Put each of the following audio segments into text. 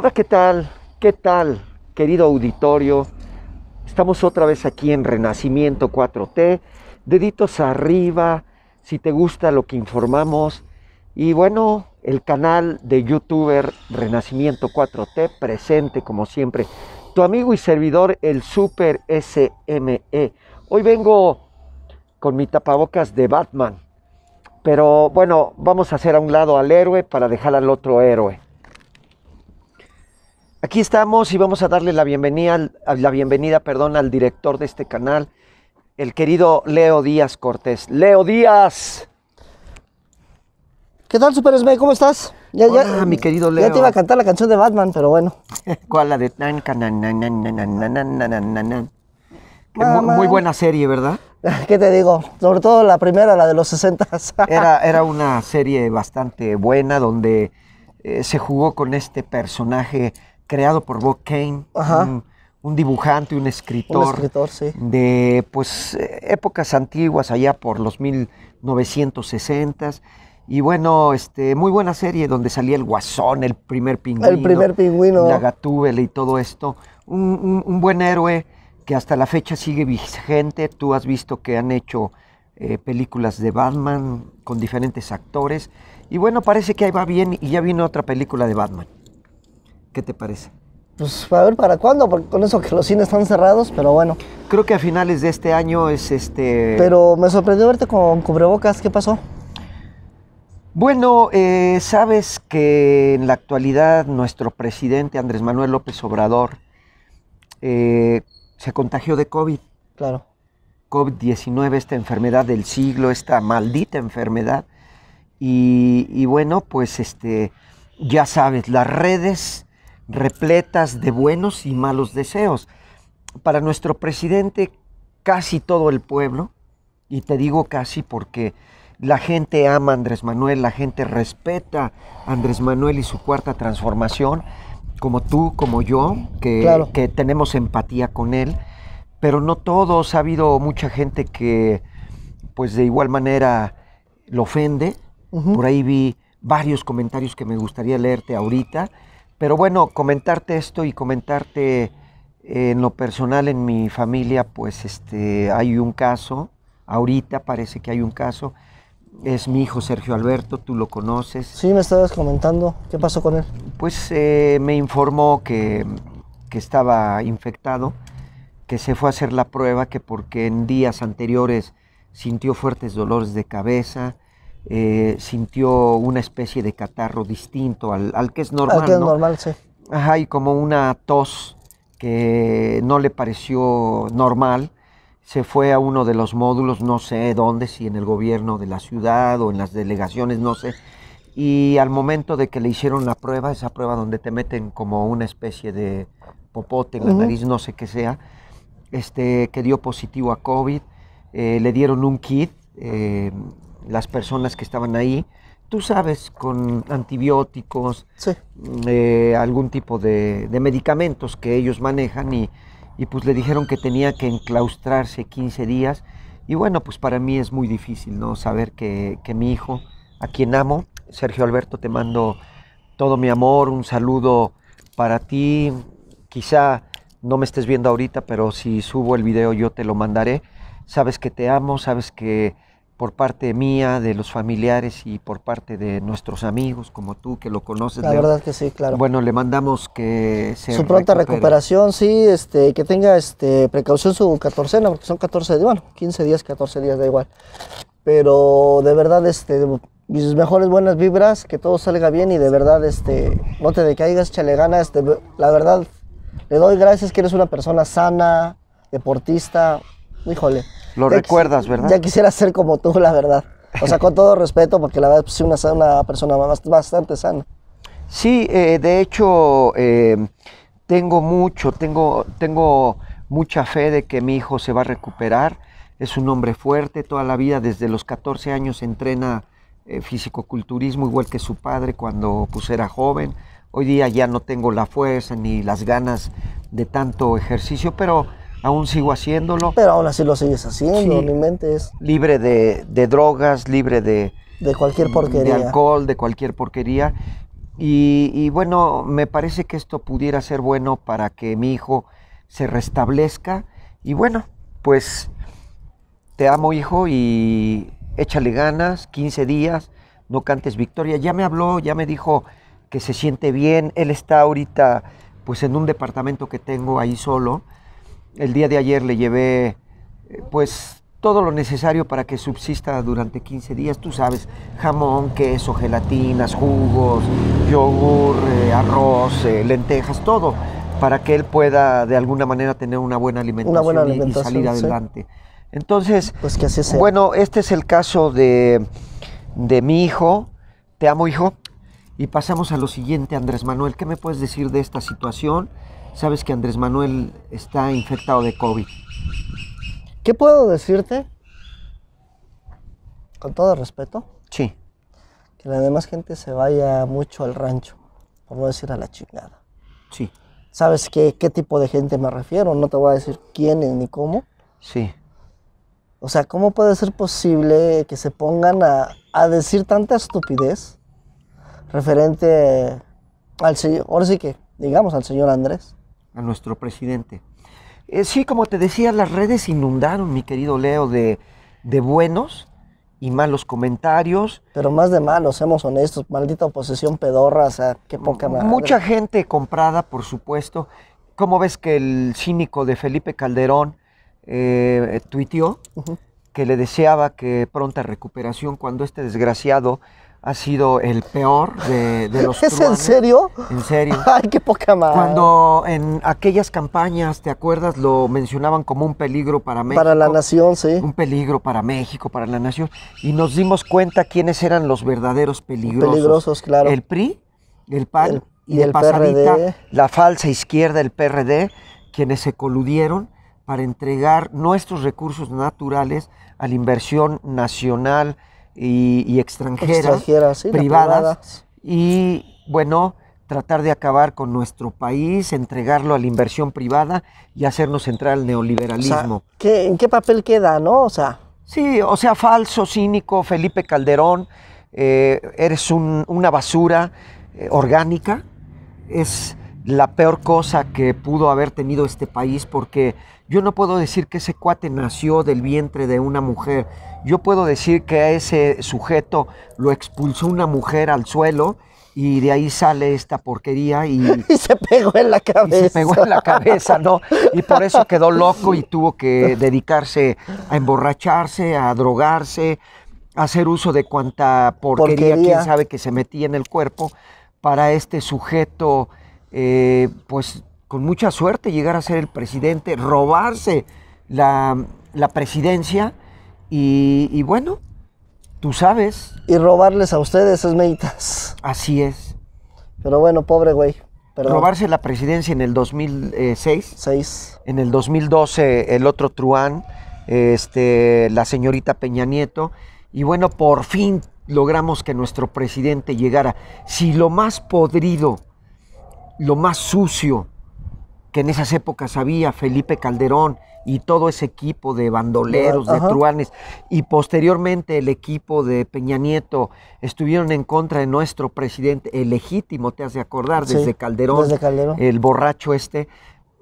Hola, ¿qué tal? ¿Qué tal, querido auditorio? Estamos otra vez aquí en Renacimiento 4T. Deditos arriba, si te gusta lo que informamos. Y bueno, el canal de youtuber Renacimiento 4T, presente como siempre. Tu amigo y servidor, el Super SME. Hoy vengo con mi tapabocas de Batman. Pero bueno, vamos a hacer a un lado al héroe para dejar al otro héroe. Aquí estamos y vamos a darle la bienvenida, la bienvenida perdón, al director de este canal, el querido Leo Díaz Cortés. Leo Díaz. ¿Qué tal, Super ¿Cómo estás? Ya, ya. mi querido Leo. Ya te iba a cantar la canción de Batman, pero bueno. ¿Cuál? La de... Muy, muy buena serie, ¿verdad? ¿Qué te digo? Sobre todo la primera, la de los 60. era, era una serie bastante buena donde se jugó con este personaje creado por Bob Kane, un, dibujante, un escritor, un escritor de pues épocas antiguas, allá por los 1960s. Y bueno, este, muy buena serie donde salía el Guasón, el primer pingüino. El primer La y todo esto. Un, buen héroe que hasta la fecha sigue vigente. Tú has visto que han hecho eh, películas de Batman con diferentes actores. Y bueno, parece que ahí va bien y ya vino otra película de Batman. ¿Qué te parece? Pues a ver para cuándo, porque con eso que los cines están cerrados, pero bueno. Creo que a finales de este año es este. Pero me sorprendió verte con cubrebocas, ¿qué pasó? Bueno, eh, sabes que en la actualidad nuestro presidente Andrés Manuel López Obrador eh, se contagió de COVID. Claro. COVID-19, esta enfermedad del siglo, esta maldita enfermedad. Y, y, bueno, pues este, ya sabes, las redes repletas de buenos y malos deseos. Para nuestro presidente, casi todo el pueblo, y te digo casi porque la gente ama a Andrés Manuel, la gente respeta a Andrés Manuel y su cuarta transformación, como tú, como yo, que, que tenemos empatía con él, pero no todos, ha habido mucha gente que pues de igual manera lo ofende. Por ahí vi varios comentarios que me gustaría leerte ahorita. Pero bueno, comentarte esto y comentarte eh, en lo personal en mi familia, pues este, hay un caso, ahorita parece que hay un caso, es mi hijo Sergio Alberto, tú lo conoces. Sí, me estabas comentando, ¿qué pasó con él? Pues eh, me informó que, que, estaba infectado, que se fue a hacer la prueba, que porque en días anteriores sintió fuertes dolores de cabeza, eh, sintió una especie de catarro distinto al, al que es normal. Al que es normal, sí. Ajá, y como una tos que no le pareció normal, se fue a uno de los módulos, no sé dónde, si en el gobierno de la ciudad o en las delegaciones, no sé. Y al momento de que le hicieron la prueba, esa prueba donde te meten como una especie de popote en la nariz, no sé qué sea, este, que dio positivo a COVID, eh, le dieron un kit eh, las personas que estaban ahí, tú sabes, con antibióticos, eh, algún tipo de, medicamentos que ellos manejan y, pues le dijeron que tenía que enclaustrarse 15 días. Y bueno, pues para mí es muy difícil, ¿no? Saber que, que mi hijo, a quien amo, Sergio Alberto, te mando todo mi amor, un saludo para ti. Quizá no me estés viendo ahorita, pero si subo el video yo te lo mandaré. Sabes que te amo, sabes que por parte mía, de los familiares y por parte de nuestros amigos como tú que lo conoces. La verdad que sí, claro. Bueno, le mandamos que se su pronta recuperación, sí, este, que tenga este precaución su catorcena, porque son 14, bueno, 15 días, 14 días da igual. Pero de verdad este mis mejores buenas vibras, que todo salga bien y de verdad este no te decaigas, chale gana. este, la verdad le doy gracias que eres una persona sana, deportista, híjole lo recuerdas, ¿verdad? Ya quisiera ser como tú, la verdad. O sea, con todo respeto, porque la verdad es pues, una, una, persona bastante sana. Sí, eh, de hecho, eh, tengo mucho, tengo, tengo mucha fe de que mi hijo se va a recuperar. Es un hombre fuerte, toda la vida, desde los 14 años entrena eh, físico-culturismo, igual que su padre cuando pues, era joven. Hoy día ya no tengo la fuerza ni las ganas de tanto ejercicio, pero aún sigo haciéndolo. Pero aún así lo sigues haciendo, mi mente es... Libre de, drogas, libre de... De cualquier porquería. De alcohol, de cualquier porquería. Y, y, bueno, me parece que esto pudiera ser bueno para que mi hijo se restablezca. Y bueno, pues te amo hijo y échale ganas, 15 días, no cantes victoria. Ya me habló, ya me dijo que se siente bien, él está ahorita pues en un departamento que tengo ahí solo. El día de ayer le llevé eh, pues todo lo necesario para que subsista durante 15 días, tú sabes, jamón, queso, gelatinas, jugos, yogur, eh, arroz, eh, lentejas, todo, para que él pueda de alguna manera tener una buena alimentación, y, salir adelante. Entonces, pues bueno, este es el caso de, de mi hijo. Te amo, hijo. Y pasamos a lo siguiente, Andrés Manuel, ¿qué me puedes decir de esta situación? sabes que Andrés Manuel está infectado de COVID. ¿Qué puedo decirte? Con todo respeto. Sí. Que la demás gente se vaya mucho al rancho, por no decir a la chingada. Sí. ¿Sabes qué, qué tipo de gente me refiero? No te voy a decir quiénes ni cómo. Sí. O sea, ¿cómo puede ser posible que se pongan a, a decir tanta estupidez referente al señor, ahora sí que, digamos, al señor Andrés? a nuestro presidente. Eh, sí, como te decía, las redes inundaron, mi querido Leo, de, buenos y malos comentarios. Pero más de malos, seamos honestos, maldita oposición pedorra, o sea, qué poca Mucha gente comprada, por supuesto. ¿Cómo ves que el cínico de Felipe Calderón eh, tuiteó que le deseaba que pronta recuperación cuando este desgraciado ha sido el peor de, de los ¿Es en serio? En serio. Ay, qué poca madre. Cuando en aquellas campañas, ¿te acuerdas? Lo mencionaban como un peligro para México. Para la nación, sí. Un peligro para México, para la nación. Y nos dimos cuenta quiénes eran los verdaderos peligrosos. Peligrosos, claro. El PRI, el PAN y, el, pasadita, la falsa izquierda, el PRD, quienes se coludieron para entregar nuestros recursos naturales a la inversión nacional, y, extranjeras, privadas, y bueno, tratar de acabar con nuestro país, entregarlo a la inversión privada y hacernos entrar al neoliberalismo. ¿En qué papel queda, no? O sea... Sí, o sea, falso, cínico, Felipe Calderón, eh, eres una basura eh, orgánica, es la peor cosa que pudo haber tenido este país, porque yo no puedo decir que ese cuate nació del vientre de una mujer. Yo puedo decir que a ese sujeto lo expulsó una mujer al suelo y de ahí sale esta porquería y, se pegó en la cabeza. se pegó en la cabeza, ¿no? Y por eso quedó loco y tuvo que dedicarse a emborracharse, a drogarse, a hacer uso de cuanta porquería, porquería. quién sabe que se metía en el cuerpo para este sujeto eh, pues con mucha suerte llegar a ser el presidente, robarse la, presidencia y, bueno, tú sabes. Y robarles a ustedes esas meditas. Así es. Pero bueno, pobre güey. Robarse la presidencia en el 2006. En el 2012 el otro truán, este, la señorita Peña Nieto. Y bueno, por fin logramos que nuestro presidente llegara. Si lo más podrido lo más sucio que en esas épocas había Felipe Calderón y todo ese equipo de bandoleros, de truanes, y posteriormente el equipo de Peña Nieto estuvieron en contra de nuestro presidente, el legítimo, te has de acordar, desde, Calderón, el borracho este,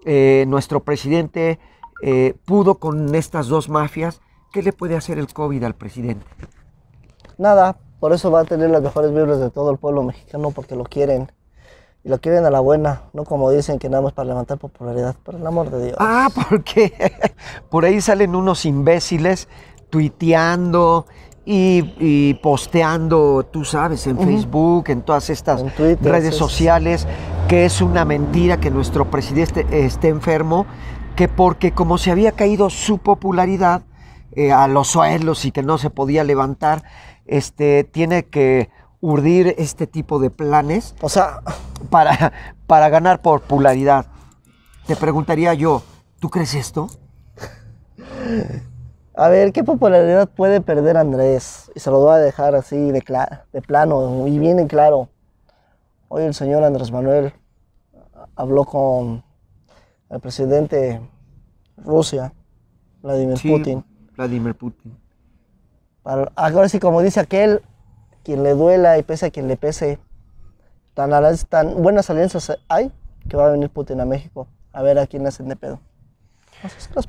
eh, nuestro presidente eh, pudo con estas dos mafias, ¿qué le puede hacer el COVID al presidente? Nada, por eso va a tener las mejores vibras de todo el pueblo mexicano, porque lo quieren y lo quieren a la buena, no como dicen que nada más para levantar popularidad, por el amor de Dios. Ah, ¿por qué? por ahí salen unos imbéciles tuiteando y, posteando, tú sabes, en Facebook, en todas estas redes sociales, que es una mentira que nuestro presidente esté enfermo, que porque como se había caído su popularidad eh, a los suelos y que no se podía levantar, este, tiene que urdir este tipo de planes. O sea, para, para ganar popularidad. Te preguntaría yo, ¿tú crees esto? A ver, ¿qué popularidad puede perder Andrés? Y se lo voy a dejar así de, de plano y bien en claro. Hoy el señor Andrés Manuel habló con el presidente Rusia, Vladimir Putin. Vladimir Putin. ahora sí, como dice aquel, quien le duela y pese a quien le pese, tan, tan buenas alianzas hay que va a venir Putin a México a ver a quién hacen de pedo.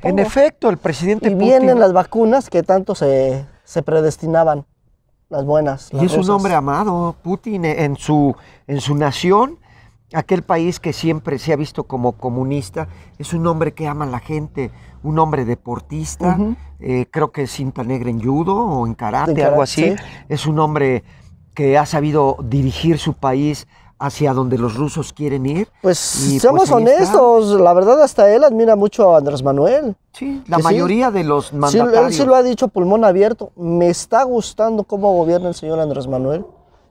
En efecto, el presidente y vienen las vacunas que tanto se, se predestinaban, las buenas. y es un hombre amado, Putin, en su, en su nación Aquel país que siempre se ha visto como comunista es un hombre que ama a la gente, un hombre deportista, eh, creo que es cinta negra en judo o en karate, algo así. Es un hombre que ha sabido dirigir su país hacia donde los rusos quieren ir. Pues, pues seamos honestos, la verdad hasta él admira mucho a Andrés Manuel. Sí, la mayoría de los mandatarios. él sí lo ha dicho pulmón abierto, me está gustando cómo gobierna el señor Andrés Manuel.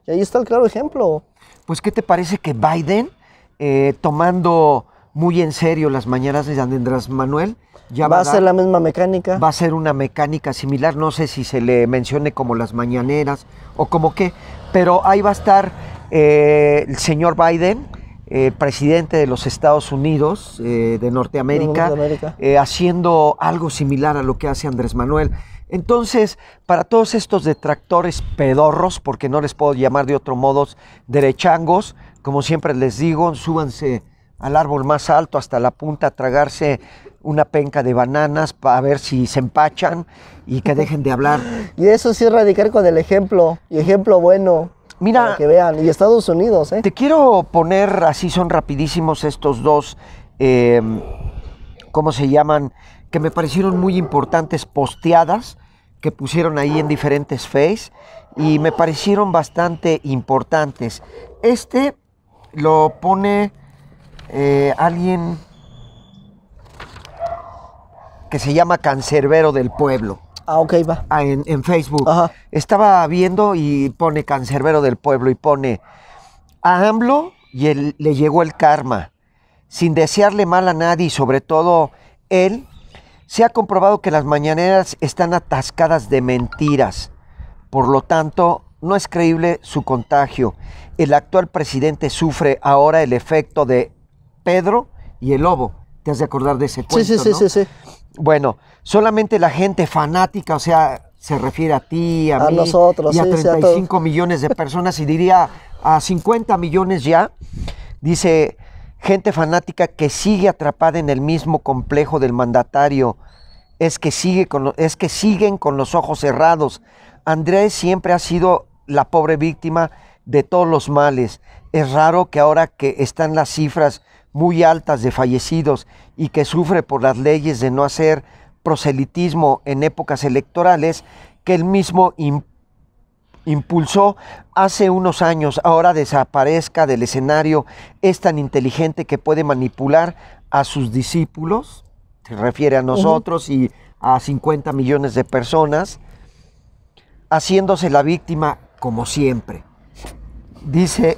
Y ahí está el claro ejemplo. Pues, ¿qué te parece que Biden, eh, tomando muy en serio las mañanas de Andrés Manuel, ya va, a ser la misma mecánica? Va a ser una mecánica similar, no sé si se le mencione como las mañaneras o como qué, pero ahí va a estar eh, el señor Biden, eh, presidente de los Estados Unidos, de Norteamérica, haciendo algo similar a lo que hace Andrés Manuel. Entonces, para todos estos detractores pedorros, porque no les puedo llamar de otro modo derechangos, como siempre les digo, súbanse al árbol más alto hasta la punta a tragarse una penca de bananas para ver si se empachan y que dejen de hablar. y eso sí es radicar con el ejemplo, y ejemplo bueno. Mira, para que vean, y Estados Unidos, ¿eh? Te quiero poner, así son rapidísimos estos dos, em, ¿cómo se llaman? que me parecieron muy importantes posteadas que pusieron ahí en diferentes face y me parecieron bastante importantes. Este lo pone eh, alguien que se llama Cancerbero del Pueblo. Ah, ok, va. Ah, en, Facebook. Estaba viendo y pone Cancerbero del Pueblo y pone a AMLO y le llegó el karma. Sin desearle mal a nadie, sobre todo él se ha comprobado que las mañaneras están atascadas de mentiras. Por lo tanto, no es creíble su contagio. El actual presidente sufre ahora el efecto de Pedro y el lobo. ¿Te has de acordar de ese cuento? Sí, sí, sí, sí, sí. Bueno, solamente la gente fanática, o sea, se refiere a ti, a, a nosotros, y a 35 millones de personas, y diría a 50 millones ya, dice Gente fanática que sigue atrapada en el mismo complejo del mandatario. Es que, sigue con, es que siguen con los ojos cerrados. Andrés siempre ha sido la pobre víctima de todos los males. Es raro que ahora que están las cifras muy altas de fallecidos y que sufre por las leyes de no hacer proselitismo en épocas electorales, que el mismo impulsó hace unos años ahora desaparezca del escenario, es tan inteligente que puede manipular a sus discípulos, se refiere a nosotros y a 50 millones de personas, haciéndose la víctima como siempre. Dice,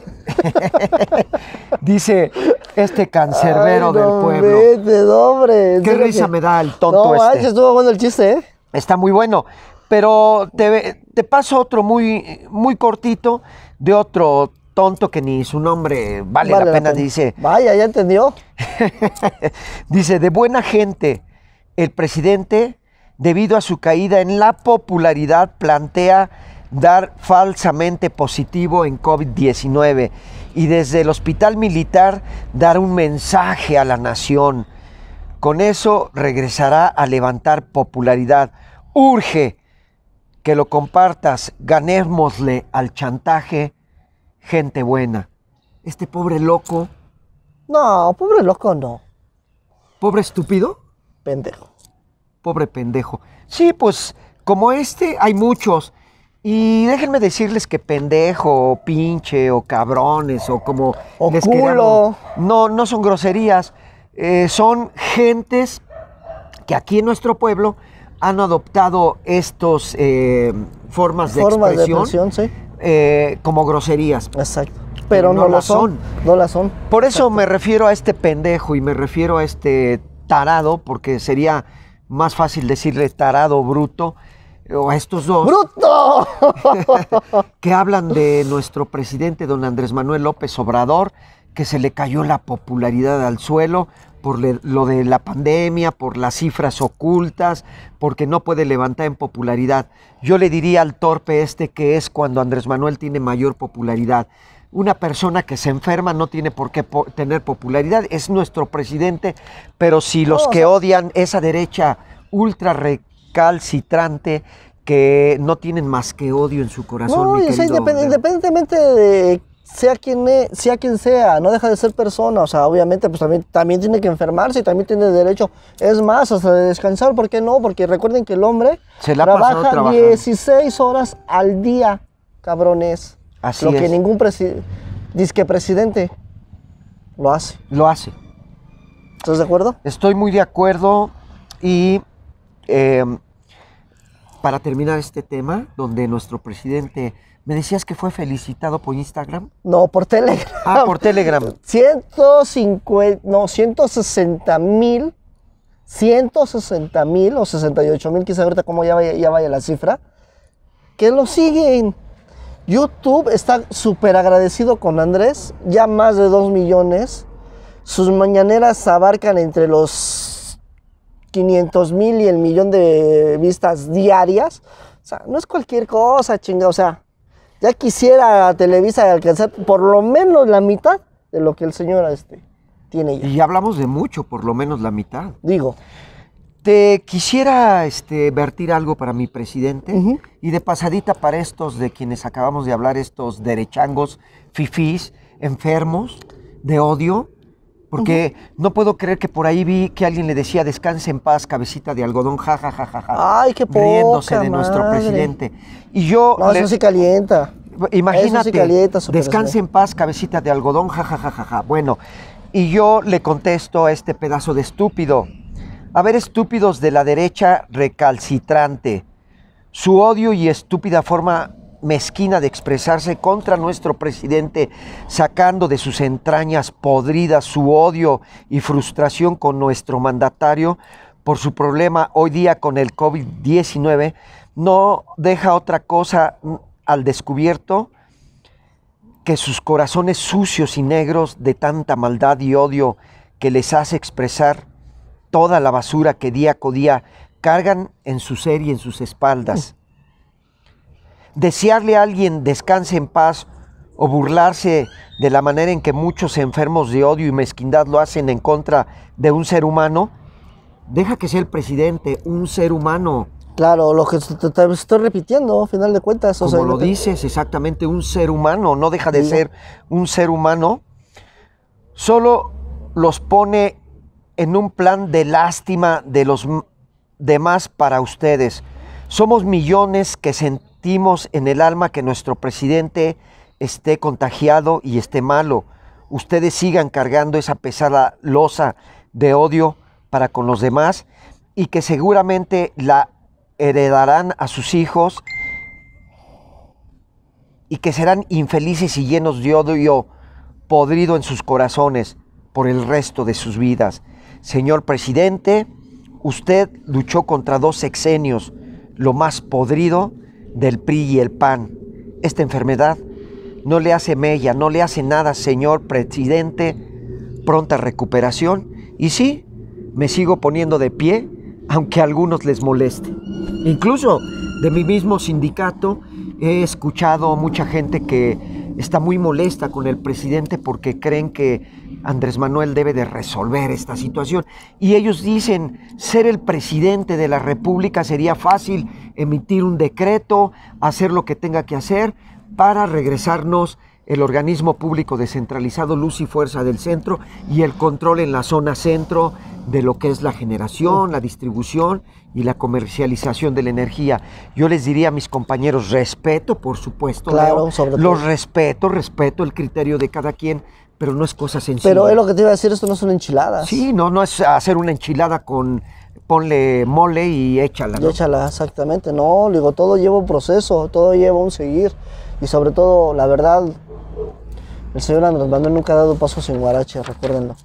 dice este cancerbero del pueblo. Qué risa me da el tonto no, este. estuvo bueno el chiste, ¿eh? Está muy bueno. Pero te, paso otro muy, muy cortito de otro tonto que ni su nombre vale, la, pena, dice. Vaya, ya entendió. dice, de buena gente, el presidente, debido a su caída en la popularidad, plantea dar falsamente positivo en COVID-19 y desde el hospital militar dar un mensaje a la nación. Con eso regresará a levantar popularidad. Urge que lo compartas. Ganémosle al chantaje gente buena. Este pobre loco. No, pobre loco no. ¿Pobre estúpido? Pendejo. Pobre pendejo. Sí, pues como este hay muchos. Y déjenme decirles que pendejo, o pinche, o cabrones, o como o culo. No, no son groserías. Eh, son gentes que aquí en nuestro pueblo han adoptado estas eh, formas de expresión, eh, como groserías. Exacto. Pero no, las son. No las son. Por eso me refiero a este pendejo y me refiero a este tarado, porque sería más fácil decirle tarado bruto o a estos dos. ¡Bruto! que hablan de nuestro presidente, don Andrés Manuel López Obrador, que se le cayó la popularidad al suelo por lo de la pandemia, por las cifras ocultas, porque no puede levantar en popularidad. Yo le diría al torpe este que es cuando Andrés Manuel tiene mayor popularidad. Una persona que se enferma no tiene por qué tener popularidad, es nuestro presidente, pero si los oh, que odian esa derecha ultra recalcitrante que no tienen más que odio en su corazón. No, mi independientemente de sea quien, sea no deja de ser persona, o sea, obviamente pues también, también tiene que enfermarse y también tiene derecho, es más, hasta de descansar, ¿por qué no? Porque recuerden que el hombre trabaja 16 horas al día, cabrones. Así lo que ningún dice disque presidente lo hace. Lo hace. ¿Estás de acuerdo? Estoy muy de acuerdo y eh, para terminar este tema, donde nuestro presidente me decías que fue felicitado por Instagram. No, por Telegram. Ah, por Telegram. 150, no, 160 mil, 160 mil o 68 mil, quizá ahorita cómo ya vaya, ya vaya la cifra, que lo siguen. YouTube está súper agradecido con Andrés, ya más de 2 millones. Sus mañaneras abarcan entre los 500 mil y el millón de vistas diarias. O sea, no es cualquier cosa, chinga. O sea, ya quisiera Televisa alcanzar por lo menos la mitad de lo que el señor este, tiene ya. Y hablamos de mucho, por lo menos la mitad. Digo. Te quisiera este, vertir algo para mi presidente y de pasadita para estos de quienes acabamos de hablar, estos derechangos, fifís, enfermos, de odio, porque no puedo creer que por ahí vi que alguien le decía descanse en paz, cabecita de algodón, jajajaja. Ay, qué poca Riéndose de nuestro presidente. Y yo. eso sí calienta. Imagínate. descanse en paz, cabecita de algodón, jajajaja. Bueno, y yo le contesto a este pedazo de estúpido. A ver, estúpidos de la derecha recalcitrante. Su odio y estúpida forma mezquina de expresarse contra nuestro presidente, sacando de sus entrañas podridas su odio y frustración con nuestro mandatario por su problema hoy día con el COVID-19, no deja otra cosa al descubierto que sus corazones sucios y negros de tanta maldad y odio que les hace expresar toda la basura que día con día cargan en su ser y en sus espaldas. Desearle a alguien descanse en paz o burlarse de la manera en que muchos enfermos de odio y mezquindad lo hacen en contra de un ser humano, deja que sea el presidente un ser humano. Claro, lo que te, estoy repitiendo, a final de cuentas. Como lo dices, exactamente, un ser humano, no deja de ser un ser humano. Solo los pone en un plan de lástima de los demás para ustedes. Somos millones que sentimos en el alma que nuestro presidente esté contagiado y esté malo. Ustedes sigan cargando esa pesada losa de odio para con los demás y que seguramente la heredarán a sus hijos y que serán infelices y llenos de odio podrido en sus corazones por el resto de sus vidas. Señor presidente, usted luchó contra dos sexenios, lo más podrido del PRI y el PAN. Esta enfermedad no le hace mella, no le hace nada, señor presidente. Pronta recuperación. Y sí, me sigo poniendo de pie, aunque a algunos les moleste. Incluso de mi mismo sindicato he escuchado mucha gente que está muy molesta con el presidente porque creen que Andrés Manuel debe de resolver esta situación. Y ellos dicen, ser el presidente de la República sería fácil emitir un decreto, hacer lo que tenga que hacer para regresarnos el organismo público descentralizado, luz y fuerza del centro y el control en la zona centro de lo que es la generación, la distribución y la comercialización de la energía. Yo les diría a mis compañeros, respeto, por supuesto, los respeto, respeto el criterio de cada quien, pero no es cosa sencilla. Pero es lo que te iba a decir, esto no son enchiladas. Sí, no, no es hacer una enchilada con ponle mole y échala. ¿no? Y échala, exactamente. No, digo, todo lleva un proceso, todo lleva un seguir. Y sobre todo, la verdad, el señor Andrés Manuel nunca ha dado pasos sin guarache, recuérdenlo.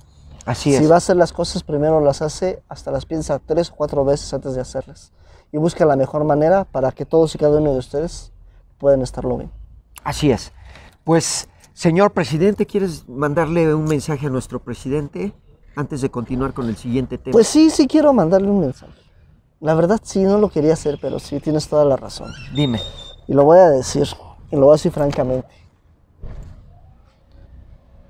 Así es. Si va a hacer las cosas, primero las hace, hasta las piensa tres o cuatro veces antes de hacerlas. Y busca la mejor manera para que todos y cada uno de ustedes puedan estarlo bien. Así es. Pues Señor presidente, ¿quieres mandarle un mensaje a nuestro presidente antes de continuar con el siguiente tema? Pues sí, sí quiero mandarle un mensaje. La verdad sí, no lo quería hacer, pero sí tienes toda la razón. Dime. Y lo voy a decir, y lo voy a decir francamente.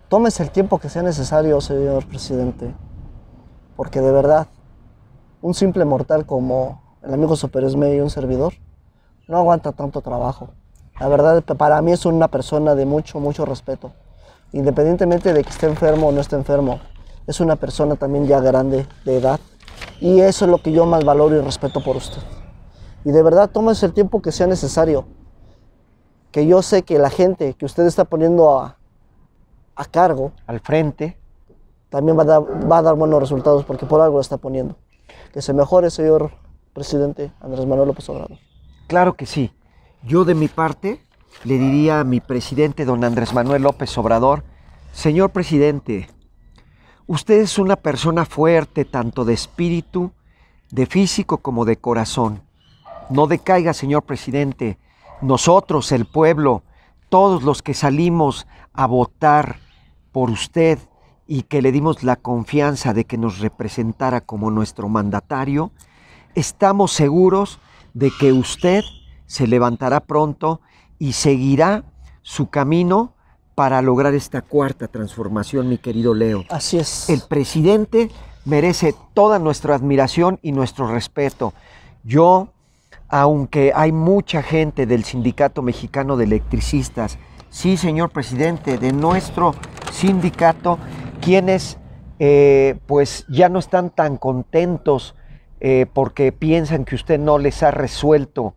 Tómese el tiempo que sea necesario, señor presidente, porque de verdad, un simple mortal como el amigo Super y un servidor no aguanta tanto trabajo. La verdad, para mí es una persona de mucho, mucho respeto. Independientemente de que esté enfermo o no esté enfermo, es una persona también ya grande de edad. Y eso es lo que yo más valoro y respeto por usted. Y de verdad, tómese el tiempo que sea necesario. Que yo sé que la gente que usted está poniendo a, cargo. Al frente. También va a, dar, va a dar buenos resultados porque por algo lo está poniendo. Que se mejore, señor presidente Andrés Manuel López Obrador. Claro que sí. Yo de mi parte le diría a mi presidente, don Andrés Manuel López Obrador, señor presidente, usted es una persona fuerte tanto de espíritu, de físico como de corazón. No decaiga, señor presidente. Nosotros, el pueblo, todos los que salimos a votar por usted y que le dimos la confianza de que nos representara como nuestro mandatario, estamos seguros de que usted se levantará pronto y seguirá su camino para lograr esta cuarta transformación, mi querido Leo. Así es. El presidente merece toda nuestra admiración y nuestro respeto. Yo, aunque hay mucha gente del Sindicato Mexicano de Electricistas, sí, señor presidente, de nuestro sindicato, quienes eh, pues ya no están tan contentos eh, porque piensan que usted no les ha resuelto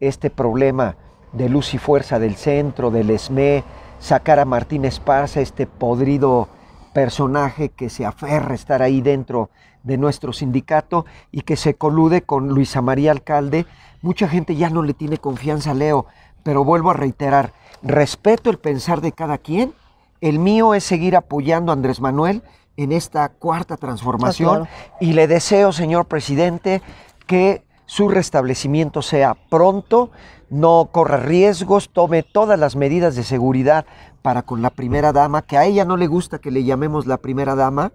este problema de luz y fuerza del centro, del ESME, sacar a Martín Esparza, este podrido personaje que se aferra a estar ahí dentro de nuestro sindicato y que se colude con Luisa María Alcalde. Mucha gente ya no le tiene confianza Leo, pero vuelvo a reiterar, respeto el pensar de cada quien. El mío es seguir apoyando a Andrés Manuel en esta cuarta transformación ah, y le deseo, señor presidente, que su restablecimiento sea pronto, no corra riesgos, tome todas las medidas de seguridad para con la primera dama, que a ella no le gusta que le llamemos la primera dama.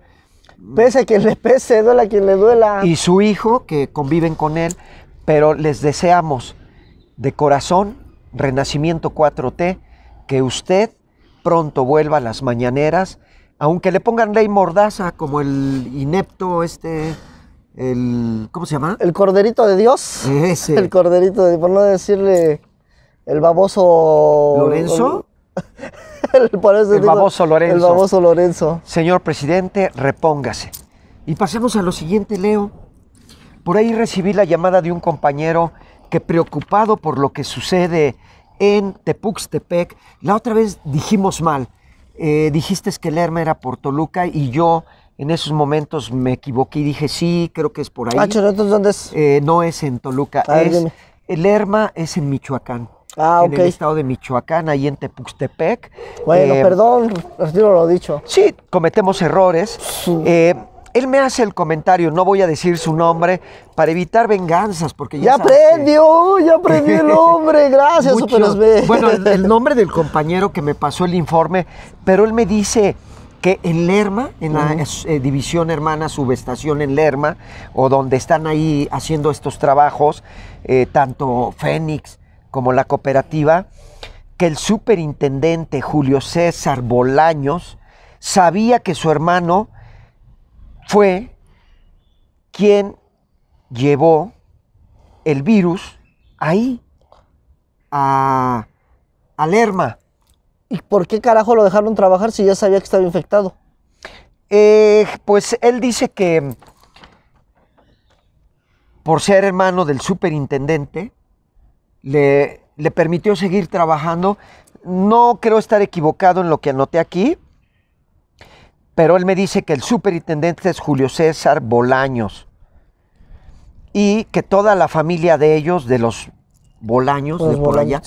Pese a quien le pese, duela a quien le duela. Y su hijo, que conviven con él, pero les deseamos de corazón, Renacimiento 4T, que usted pronto vuelva a las mañaneras, aunque le pongan ley mordaza como el inepto este el ¿cómo se llama? El corderito de Dios. Ese. El corderito de por no decirle el baboso Lorenzo. el, baboso Lorenzo. El baboso Lorenzo. Señor presidente, repóngase. Y pasemos a lo siguiente, Leo. Por ahí recibí la llamada de un compañero que preocupado por lo que sucede en Tepuxtepec, la otra vez dijimos mal. Eh, dijiste que Lerma era por Toluca y yo en esos momentos me equivoqué y dije, sí, creo que es por ahí. Ah, entonces, ¿dónde es? Eh, no es en Toluca. es, el ERMA es en Michoacán. Ah, en el estado de Michoacán, ahí en Tepuxtepec. Bueno, eh, perdón, no lo he dicho. Sí, cometemos errores. Eh, él me hace el comentario, no voy a decir su nombre, para evitar venganzas, porque ya. Ya aprendió, ya aprendió el nombre, gracias, Bueno, el nombre del compañero que me pasó el informe, pero él me dice, que en Lerma, en la eh, división hermana, subestación en Lerma, o donde están ahí haciendo estos trabajos, eh, tanto Fénix como la cooperativa, que el superintendente Julio César Bolaños sabía que su hermano fue quien llevó el virus ahí, a Lerma. ¿Y por qué carajo lo dejaron trabajar si ya sabía que estaba infectado? Eh, pues él dice que por ser hermano del superintendente, le, permitió seguir trabajando. No creo estar equivocado en lo que anoté aquí, pero él me dice que el superintendente es Julio César Bolaños y que toda la familia de ellos, de los Bolaños, de por allá,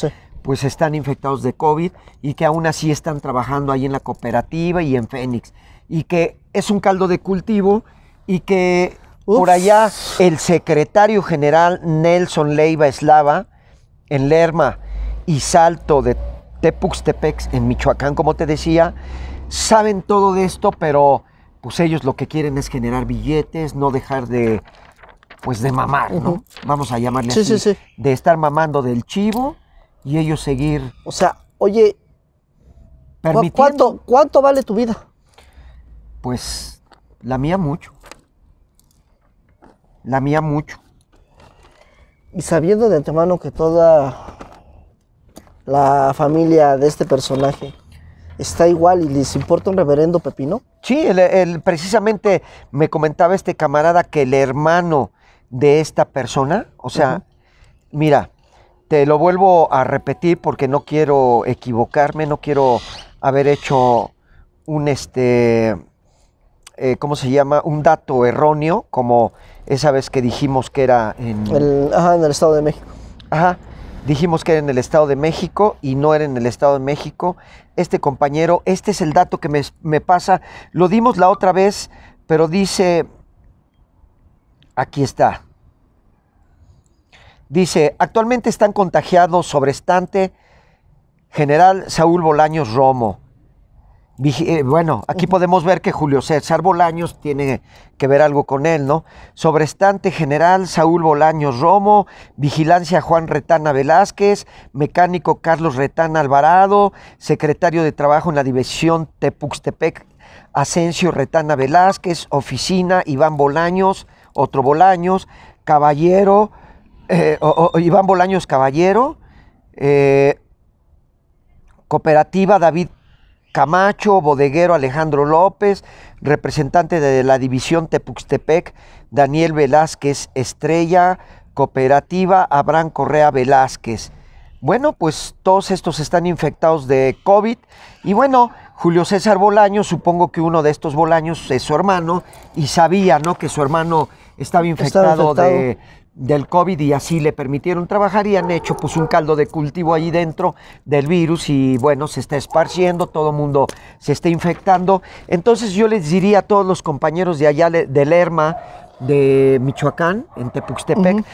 pues están infectados de COVID y que aún así están trabajando ahí en la cooperativa y en Fénix. Y que es un caldo de cultivo y que por allá el secretario general Nelson Leiva Eslava en Lerma y Salto de Tepuxtepec en Michoacán, como te decía, saben todo de esto, pero pues ellos lo que quieren es generar billetes, no dejar de pues de mamar, ¿no? Vamos a llamarle así, de estar mamando del chivo y ellos seguir. O sea, oye, permitiendo. ¿cuánto, cuánto vale tu vida? Pues la mía mucho. La mía mucho. Y sabiendo de antemano que toda la familia de este personaje está igual y les importa un reverendo pepino. Sí, precisamente me comentaba este camarada que el hermano de esta persona, o sea, mira, te lo vuelvo a repetir porque no quiero equivocarme, no quiero haber hecho un este eh, ¿cómo se llama? un dato erróneo, como esa vez que dijimos que era en el, ajá, en el Estado de México. Ajá. Dijimos que era en el Estado de México y no era en el Estado de México. Este compañero, este es el dato que me pasa. Lo dimos la otra vez, pero dice, aquí está. Dice, actualmente están contagiados sobrestante general Saúl Bolaños Romo. Eh, bueno, aquí podemos ver que Julio César Bolaños tiene que ver algo con él, ¿no? Sobrestante general Saúl Bolaños Romo, vigilancia Juan Retana Velázquez, mecánico Carlos Retana Alvarado, secretario de trabajo en la división Tepuxtepec Asensio Retana Velázquez, oficina Iván Bolaños, otro Bolaños, caballero eh, Iván Bolaños Caballero, eh, Cooperativa David Camacho, Bodeguero Alejandro López, representante de la División Tepuxtepec, Daniel Velázquez Estrella, Cooperativa Abraham Correa Velázquez. Bueno, pues todos estos están infectados de COVID y bueno, Julio César Bolaños, supongo que uno de estos Bolaños es su hermano y sabía, ¿no? Que su hermano estaba infectado. de del COVID y así le permitieron trabajar y han hecho pues un caldo de cultivo ahí dentro del virus y bueno, se está esparciendo, todo el mundo se está infectando. Entonces yo les diría a todos los compañeros de allá del Lerma, de Michoacán, en Tepuxtepec,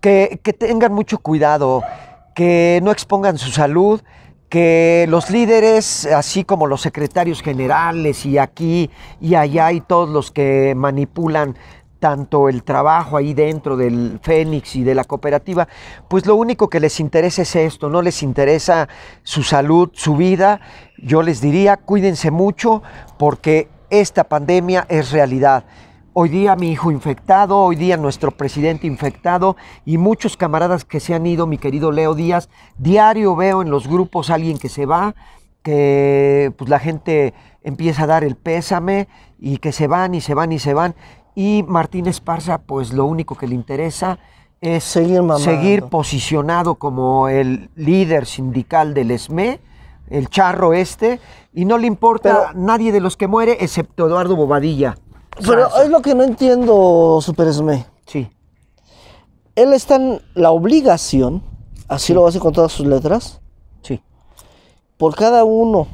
que, que tengan mucho cuidado, que no expongan su salud, que los líderes, así como los secretarios generales y aquí y allá y todos los que manipulan tanto el trabajo ahí dentro del Fénix y de la cooperativa, pues lo único que les interesa es esto, no les interesa su salud, su vida. Yo les diría, cuídense mucho porque esta pandemia es realidad. Hoy día mi hijo infectado, hoy día nuestro presidente infectado y muchos camaradas que se han ido, mi querido Leo Díaz. Diario veo en los grupos alguien que se va, que pues, la gente empieza a dar el pésame y que se van y se van y se van y Martín Esparza, pues lo único que le interesa es seguir, posicionado como el líder sindical del SME, el charro este, y no le importa nadie de los que muere excepto Eduardo Bobadilla. Pero es lo que no entiendo, Super SME. Sí. Él está en la obligación, así lo hace con todas sus letras. Sí. Por cada uno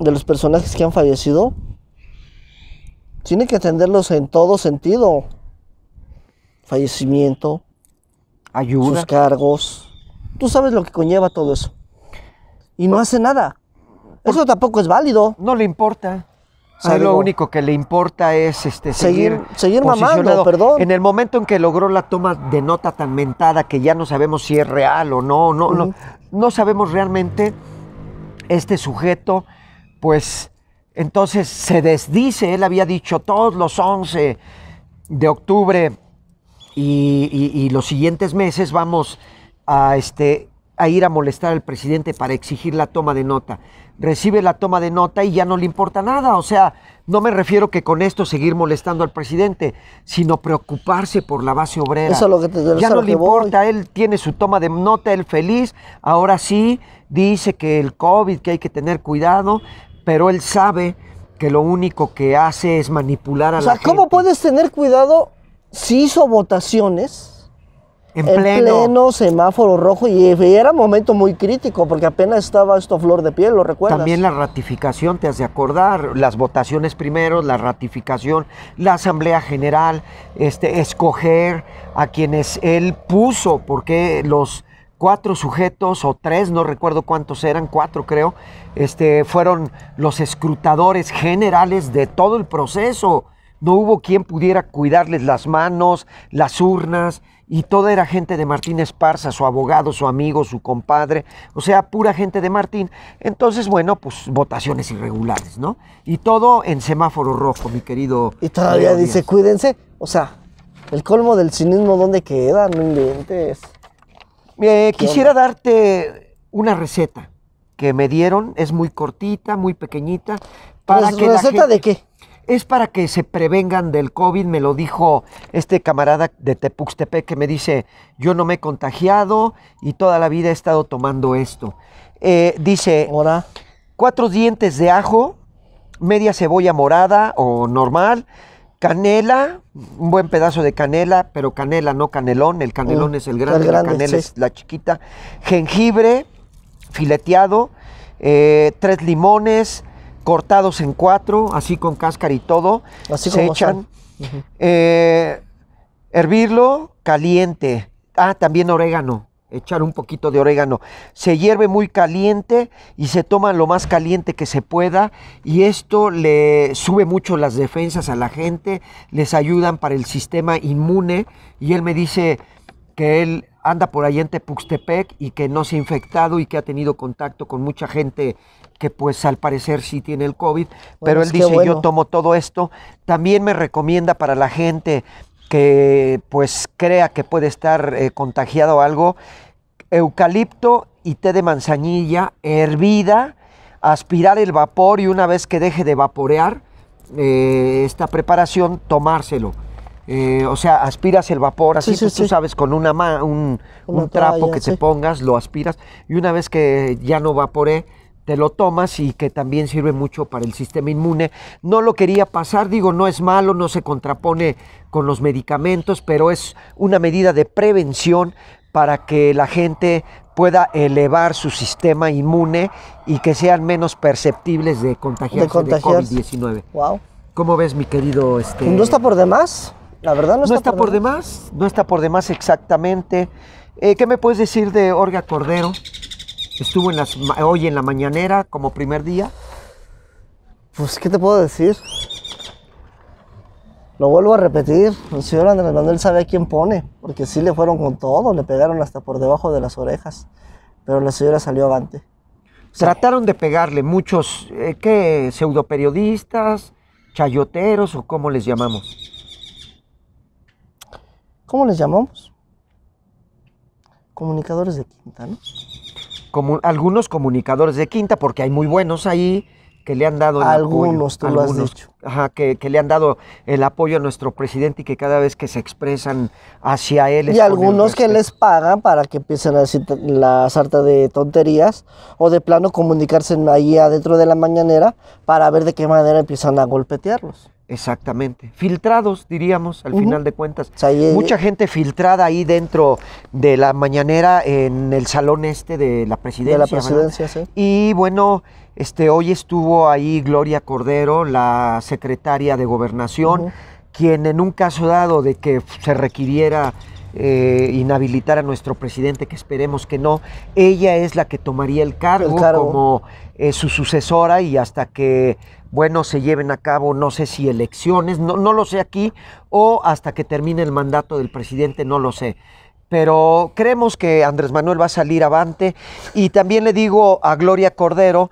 de los personajes que han fallecido, tiene que atenderlos en todo sentido. Fallecimiento, ayuda, sus cargos. Tú sabes lo que conlleva todo eso. Y no, hace nada. Eso tampoco es válido. No le importa. lo único que le importa es este, seguir, seguir, mamando, perdón. En el momento en que logró la toma de nota tan mentada que ya no sabemos si es real o no, no, no, no sabemos realmente este sujeto, pues entonces se desdice, él había dicho todos los 11 de octubre y, los siguientes meses vamos este, a, ir a molestar al presidente para exigir la toma de nota. Recibe la toma de nota y ya no le importa nada. O sea, no me refiero que con esto seguir molestando al presidente, sino preocuparse por la base obrera. Eso es lo que te, ya no le importa, él tiene su toma de nota, él feliz. Ahora sí dice que el COVID, que hay que tener cuidado, pero él sabe que lo único que hace es manipular a o sea, ¿Cómo puedes tener cuidado si hizo votaciones? En, pleno. en pleno. semáforo rojo y era un momento muy crítico porque apenas estaba esto flor de piel, ¿lo recuerdas? También la ratificación, te has de acordar, las votaciones primero, la ratificación, la asamblea general, este, escoger a quienes él puso, porque los cuatro sujetos o tres, no recuerdo cuántos eran, cuatro creo, este, fueron los escrutadores generales de todo el proceso. No hubo quien pudiera cuidarles las manos, las urnas, y toda era gente de Martín Esparza, su abogado, su amigo, su compadre, o sea, pura gente de Martín. Entonces, bueno, pues votaciones irregulares, ¿no? Y todo en semáforo rojo, mi querido. Y todavía dice, cuídense, o sea, el colmo del cinismo, ¿dónde queda? No inventes. Eh, quisiera darte una receta que me dieron, es muy cortita, muy pequeñita. Para ¿Receta de qué? Es para que se prevengan del COVID, me lo dijo este camarada de Tepuxtepec que me dice, yo no me he contagiado y toda la vida he estado tomando esto. Eh, dice, Hola. cuatro dientes de ajo, media cebolla morada o normal, Canela, un buen pedazo de canela, pero canela, no canelón. El canelón mm, es el grande, la canela es la chiquita. Jengibre, fileteado, eh, tres limones, cortados en cuatro, así con cáscara y todo. Así se echan. Eh, hervirlo caliente. Ah, también orégano echar un poquito de orégano. Se hierve muy caliente y se toma lo más caliente que se pueda y esto le sube mucho las defensas a la gente, les ayudan para el sistema inmune y él me dice que él anda por ahí en Tepuxtepec y que no se ha infectado y que ha tenido contacto con mucha gente que pues al parecer sí tiene el COVID, pero él dice yo tomo todo esto. También me recomienda para la gente que pues crea que puede estar eh, contagiado algo, eucalipto y té de manzanilla hervida, aspirar el vapor y una vez que deje de vaporear eh, esta preparación, tomárselo. Eh, o sea, aspiras el vapor, así que pues tú sabes, con una un, trapo que te pongas, lo aspiras y una vez que ya no vapore te lo tomas y que también sirve mucho para el sistema inmune. No lo quería pasar, digo, no es malo, no se contrapone con los medicamentos, pero es una medida de prevención para que la gente pueda elevar su sistema inmune y que sean menos perceptibles de contagiarse de, COVID-19. Wow. ¿Cómo ves, mi querido? Este... No está por demás, la verdad no, está, por, demás. No está por demás exactamente. Eh, ¿Qué me puedes decir de Orga Cordero? Estuvo en las, hoy en la mañanera como primer día. Pues, ¿qué te puedo decir? Lo vuelvo a repetir, el señor Andrés Manuel sabe a quién pone, porque sí le fueron con todo, le pegaron hasta por debajo de las orejas, pero la señora salió avante. Trataron de pegarle muchos, eh, ¿qué? Pseudoperiodistas, chayoteros o cómo les llamamos. ¿Cómo les llamamos? Comunicadores de quinta, ¿no? algunos comunicadores de quinta, porque hay muy buenos ahí que le han dado algunos, que, que, le han dado el apoyo a nuestro presidente y que cada vez que se expresan hacia él. Y algunos que les pagan para que empiecen a decir la sarta de tonterías o de plano comunicarse ahí adentro de la mañanera para ver de qué manera empiezan a golpetearlos. Exactamente. Filtrados, diríamos, al final de cuentas. Eh, Mucha gente filtrada ahí dentro de la mañanera en el salón este de la presidencia. la presidencia, Y bueno, este, hoy estuvo ahí Gloria Cordero, la secretaria de Gobernación, quien en un caso dado de que se requiriera eh, inhabilitar a nuestro presidente, que esperemos que no, ella es la que tomaría el cargo, el cargo. como eh, su sucesora y hasta que, bueno, se lleven a cabo, no sé si elecciones, no, lo sé aquí, o hasta que termine el mandato del presidente, no lo sé pero creemos que Andrés Manuel va a salir avante. Y también le digo a Gloria Cordero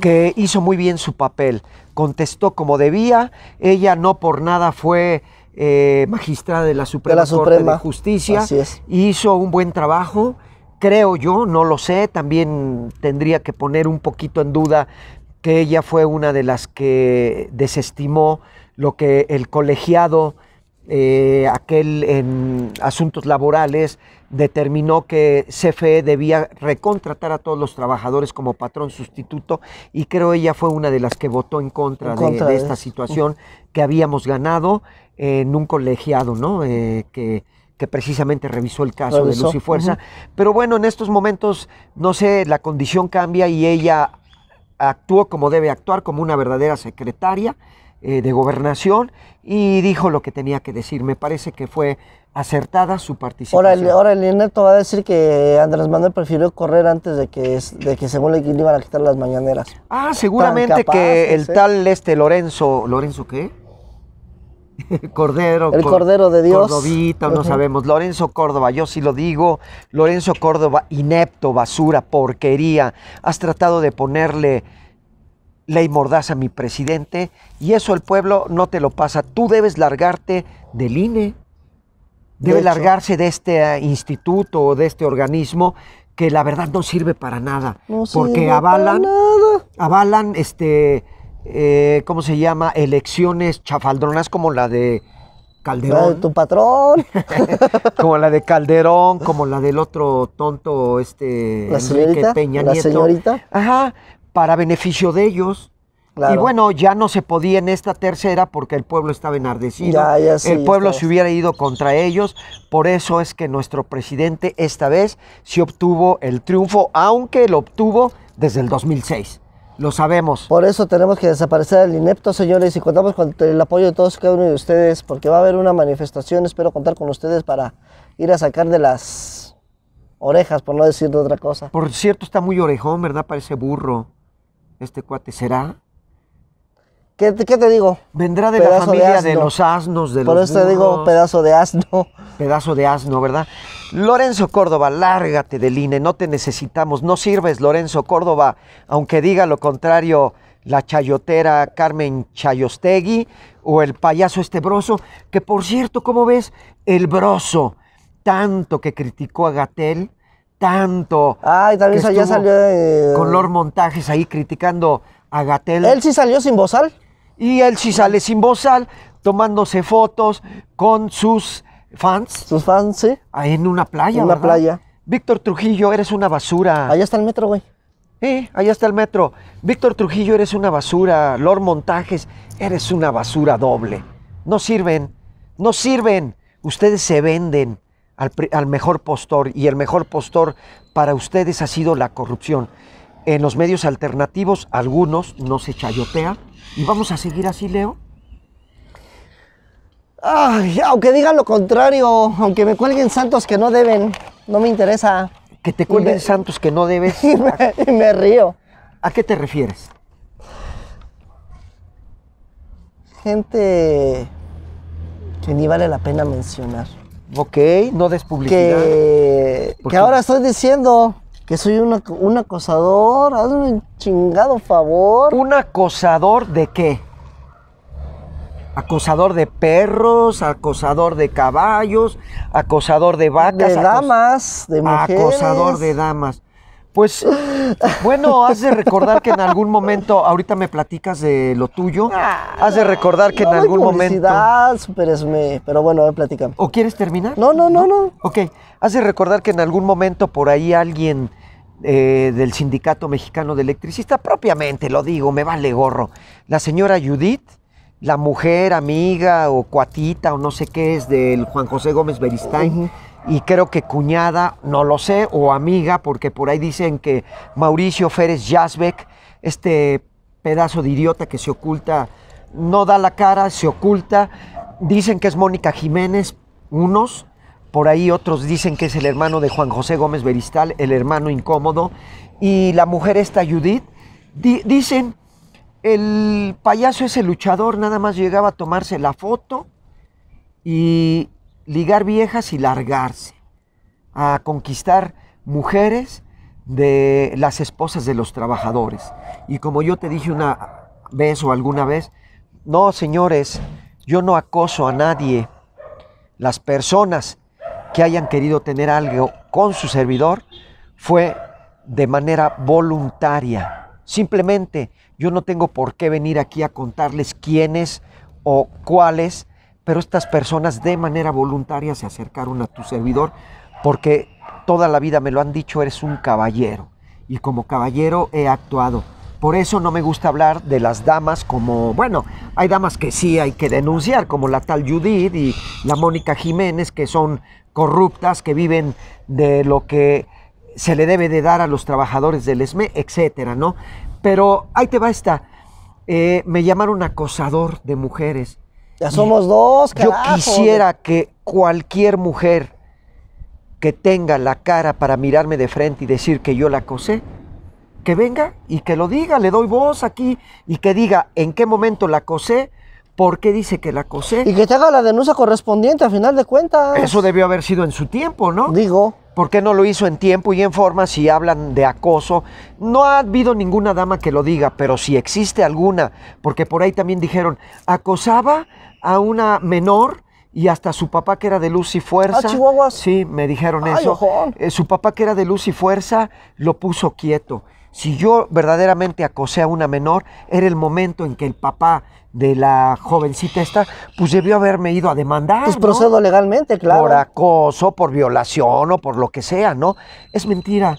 que hizo muy bien su papel, contestó como debía, ella no por nada fue eh, magistrada de la Suprema, Justicia, hizo un buen trabajo creo yo, no lo sé, también tendría que poner un poquito en duda que ella fue una de las que desestimó lo que el colegiado, eh, aquel en asuntos laborales, determinó que CFE debía recontratar a todos los trabajadores como patrón sustituto y creo ella fue una de las que votó en contra, de, esta situación que habíamos ganado en un colegiado, ¿no? Eh, que que precisamente revisó el caso de Luz y Fuerza. Pero bueno, en estos momentos, no sé, la condición cambia y ella actuó como debe actuar, como una verdadera secretaria eh, de gobernación y dijo lo que tenía que decir. Me parece que fue acertada su participación. Ahora, ahora el INETO va a decir que Andrés Manuel prefirió correr antes de que, de que según le iban a quitar las mañaneras. Ah, seguramente que el ¿eh? tal este Lorenzo, ¿Lorenzo qué? Cordero. El Cordero de Dios. no sabemos. Lorenzo Córdoba, yo sí lo digo. Lorenzo Córdoba, inepto, basura, porquería. Has tratado de ponerle ley mordaza a mi presidente y eso el pueblo no te lo pasa. Tú debes largarte del INE. E. Debe largarse de este eh, instituto o de este organismo que la verdad no sirve para nada. No porque avalan, nada. avalan este, eh, ¿cómo se llama? Elecciones chafaldronas como la de Calderón. No, tu patrón. como la de Calderón, como la del otro tonto, este. Peña la señorita. Ajá, para beneficio de ellos. Y bueno, ya no se podía en esta tercera porque el pueblo estaba enardecido. el pueblo se hubiera ido contra ellos. Por eso es que nuestro presidente esta vez sí obtuvo el triunfo, aunque lo obtuvo desde el 2006. Lo sabemos. Por eso tenemos que desaparecer el inepto, señores, y contamos con el apoyo de todos cada uno de ustedes, porque va a haber una manifestación. Espero contar con ustedes para ir a sacar de las orejas, por no decir otra cosa. Por cierto, está muy orejón, ¿verdad? Parece burro. Este cuate será. ¿Qué, te digo? Vendrá de la familia de, los asnos, de Por Por eso te digo pedazo de asno. Pedazo de asno, ¿verdad? Lorenzo Córdoba, lárgate del INE, no te necesitamos, no sirves, Lorenzo Córdoba, aunque diga lo contrario la chayotera Carmen Chayostegui o el payaso Estebroso, que por cierto, ¿cómo ves? El broso, tanto que criticó a Gatel, tanto. Ay, ya salió. con los Montajes ahí criticando a Gatel. Él sí salió sin bozal. Y él sí sale sin bozal, tomándose fotos con sus fans. Sus fans, sí. Ahí en una playa. En una playa. Víctor Trujillo, eres una basura. Allá está el metro, güey. Sí, allá está el metro. Víctor Trujillo, eres una basura. Lord Montajes, eres una basura doble. No sirven, no sirven. Ustedes se venden al mejor postor y el mejor postor para ustedes ha sido la corrupción en los medios alternativos, algunos no se chayotea. ¿Y vamos a seguir así, Leo? aunque digan lo contrario, aunque me cuelguen santos que no deben, no me interesa. Que te cuelguen santos que no debes. Y me, río. ¿A qué te refieres? Gente que ni vale la pena mencionar. Ok, no des publicidad. que ahora estoy diciendo que soy un acosador. Hazme un chingado favor. ¿Un acosador de qué? Acosador de perros, acosador de caballos, acosador de vacas. De damas, de mujeres. Acosador de damas. Pues bueno, has de recordar que en algún momento, ahorita me platicas de lo tuyo, ah, has de recordar que en algún momento... Superesme, pero bueno, a ver, ¿O quieres terminar? No, no, no, no. Ok, has de recordar que en algún momento por ahí alguien eh, del Sindicato Mexicano de electricista, propiamente lo digo, me vale gorro, la señora Judith la mujer amiga o cuatita o no sé qué es del Juan José Gómez Beristain. Y creo que cuñada, no lo sé, o amiga, porque por ahí dicen que Mauricio Férez Jasbeck, este pedazo de idiota que se oculta, no da la cara, se oculta. Dicen que es Mónica Jiménez, unos, por ahí otros dicen que es el hermano de Juan José Gómez Beristal, el hermano incómodo. Y la mujer esta, Judith, dicen el payaso ese luchador nada más llegaba a tomarse la foto y ligar viejas y largarse, a conquistar mujeres de las esposas de los trabajadores. Y como yo te dije una vez o alguna vez, no, señores, yo no acoso a nadie. Las personas que hayan querido tener algo con su servidor fue de manera voluntaria. Simplemente yo no tengo por qué venir aquí a contarles quiénes o cuáles, pero estas personas de manera voluntaria se acercaron a tu servidor porque toda la vida me lo han dicho, eres un caballero y como caballero he actuado. Por eso no me gusta hablar de las damas como, bueno, hay damas que sí hay que denunciar, como la tal Judith y la Mónica Jiménez, que son corruptas, que viven de lo que se le debe de dar a los trabajadores del ESME, etcétera, ¿no? Pero ahí te va esta. Eh, me llamaron acosador de mujeres. Ya somos dos, carajo. Yo quisiera que cualquier mujer que tenga la cara para mirarme de frente y decir que yo la acosé, que venga y que lo diga, le doy voz aquí y que diga en qué momento la acosé, por qué dice que la acosé. Y que te haga la denuncia correspondiente a final de cuentas. Eso debió haber sido en su tiempo, ¿no? Digo. ¿Por qué no lo hizo en tiempo y en forma si hablan de acoso? No ha habido ninguna dama que lo diga, pero si existe alguna, porque por ahí también dijeron, acosaba a una menor y hasta su papá que era de luz y fuerza. Ah, sí, me dijeron eso. Eh, su papá que era de luz y fuerza lo puso quieto. Si yo verdaderamente acosé a una menor, era el momento en que el papá de la jovencita esta, pues debió haberme ido a demandar. Pues legalmente, claro. Por acoso, por violación o por lo que sea, ¿no? Es mentira.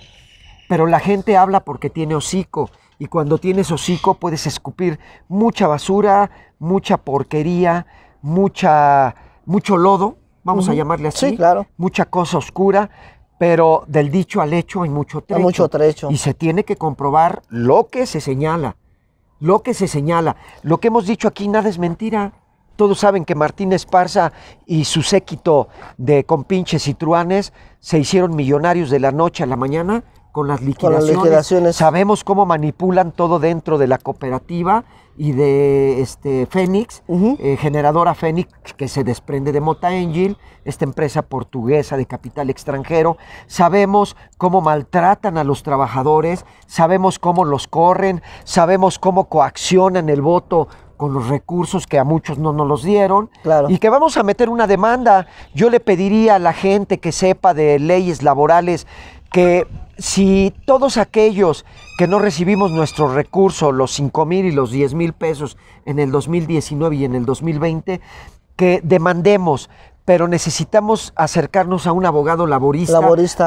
Pero la gente habla porque tiene hocico. Y cuando tienes hocico puedes escupir mucha basura, mucha porquería, mucha, mucho lodo, vamos a llamarle así. claro. Mucha cosa oscura pero del dicho al hecho hay mucho trecho. Y se tiene que comprobar lo que se señala. Lo que se señala. Lo que hemos dicho aquí nada es mentira. Todos saben que Martín Esparza y su séquito de compinches y truanes se hicieron millonarios de la noche a la mañana Con las liquidaciones. Sabemos cómo manipulan todo dentro de la cooperativa y de este, Fénix, eh, generadora Fénix que se desprende de Mota Engil, esta empresa portuguesa de capital extranjero. Sabemos cómo maltratan a los trabajadores, sabemos cómo los corren, sabemos cómo coaccionan el voto con los recursos que a muchos no nos los dieron claro. y que vamos a meter una demanda. Yo le pediría a la gente que sepa de leyes laborales que si todos aquellos que no recibimos nuestro recurso, los 5 mil y los 10 mil pesos en el 2019 y en el 2020, que demandemos pero necesitamos acercarnos a un abogado laborista,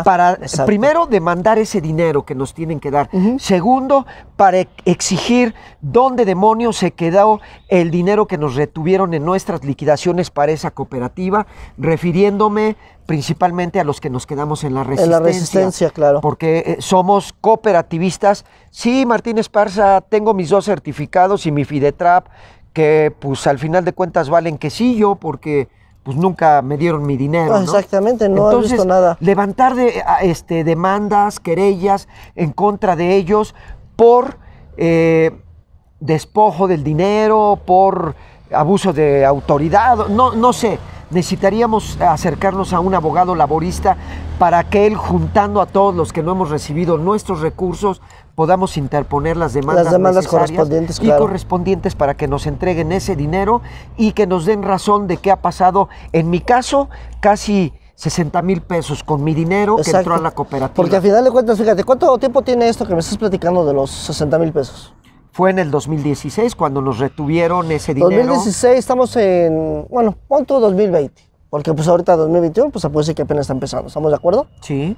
para, primero, demandar ese dinero que nos tienen que dar. Segundo, para e-, exigir dónde demonios se quedó el dinero que nos retuvieron en nuestras liquidaciones para esa cooperativa, refiriéndome principalmente a los que nos quedamos en la resistencia. En la resistencia, claro. Porque eh, somos cooperativistas. Sí, Martín Esparza, tengo mis dos certificados y mi Fidetrap, que pues al final de cuentas valen que sí yo, porque pues nunca me dieron mi dinero. Ah, exactamente, no Entonces, visto nada. Levantar de, este, demandas, querellas en contra de ellos por eh, despojo del dinero, por abuso de autoridad, no, no sé. Necesitaríamos acercarnos a un abogado laborista para que él, juntando a todos los que no hemos recibido nuestros recursos, podamos interponer las demandas, correspondientes, y correspondientes para que nos entreguen ese dinero y que nos den razón de qué ha pasado. En mi caso, casi 60 mil pesos con mi dinero que entró a la cooperativa. Porque al final de cuentas, fíjate, ¿cuánto tiempo tiene esto que me estás platicando de los 60 mil pesos? Fue en el 2016 cuando nos retuvieron ese dinero. 2016, estamos en, bueno, ¿cuánto 2020? Porque pues ahorita 2021, pues se puede decir que apenas está empezando, ¿estamos de acuerdo? Sí.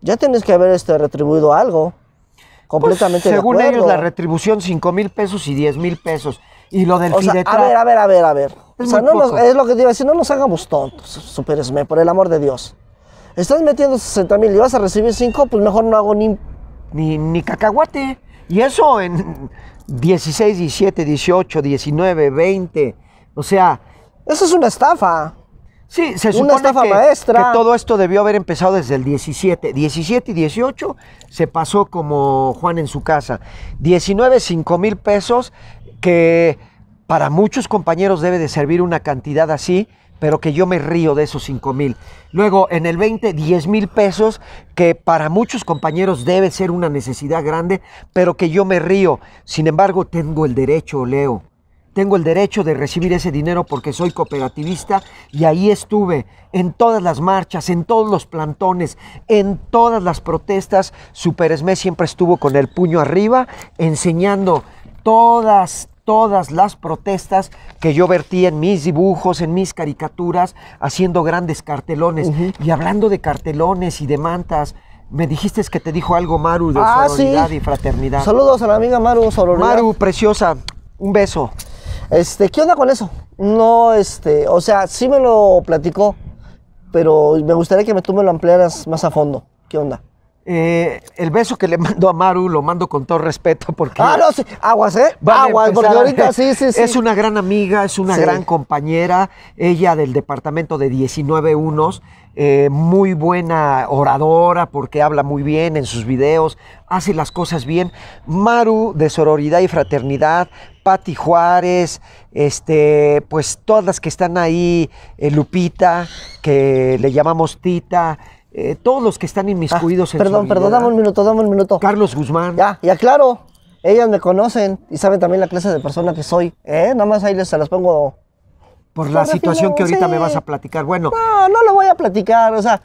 Ya tienes que haber este, retribuido algo. Completamente. según ellos, la retribución 5 mil pesos y 10 mil pesos. Y lo del o sea, A ver, a ver, a ver, a ver. Es, lo que te iba a decir, no nos hagamos tontos, superesme, por el amor de Dios. Estás metiendo 60 mil y vas a recibir 5, pues mejor no hago ni... Ni, ni cacahuate. Y eso en 16, 17, 18, 19, 20. O sea... Eso es una estafa. Sí, se supone que, que todo esto debió haber empezado desde el 17. 17 y 18 se pasó como Juan en su casa. 19, 5 mil pesos, que para muchos compañeros debe de servir una cantidad así, pero que yo me río de esos 5 mil. Luego, en el 20, 10 mil pesos, que para muchos compañeros debe ser una necesidad grande, pero que yo me río. Sin embargo, tengo el derecho, Leo, tengo el derecho de recibir ese dinero porque soy cooperativista y ahí estuve en todas las marchas, en todos los plantones, en todas las protestas. Superesme siempre estuvo con el puño arriba enseñando todas, todas las protestas que yo vertí en mis dibujos, en mis caricaturas, haciendo grandes cartelones. Y hablando de cartelones y de mantas, me dijiste que te dijo algo, Maru, de ah, y fraternidad. Saludos a la amiga Maru, sororidad. Maru, preciosa, un beso. Este, ¿qué onda con eso? No, este, o sea, sí me lo platicó, pero me gustaría que tú me lo ampliaras más a fondo. ¿Qué onda? Eh, el beso que le mando a Maru lo mando con todo respeto porque... Ah, no, sí. aguas, ¿eh? Aguas, pues, porque ahorita sí, sí, sí. Es una gran amiga, es una gran compañera, ella del departamento de 19 unos, eh, muy buena oradora porque habla muy bien en sus videos, hace las cosas bien. Maru de Sororidad y Fraternidad, Pati Juárez, este, pues todas las que están ahí, eh, Lupita, que le llamamos Tita. Eh, todos los que están inmiscuidos ah, en Perdón, perdón, dame un minuto, dame un minuto. Carlos Guzmán. Ya, ya claro. Ellas me conocen y saben también la clase de persona que soy. Nada más ahí les se las pongo por pues la situación que ahorita me vas a platicar. Bueno. No, no lo voy a platicar, o sea.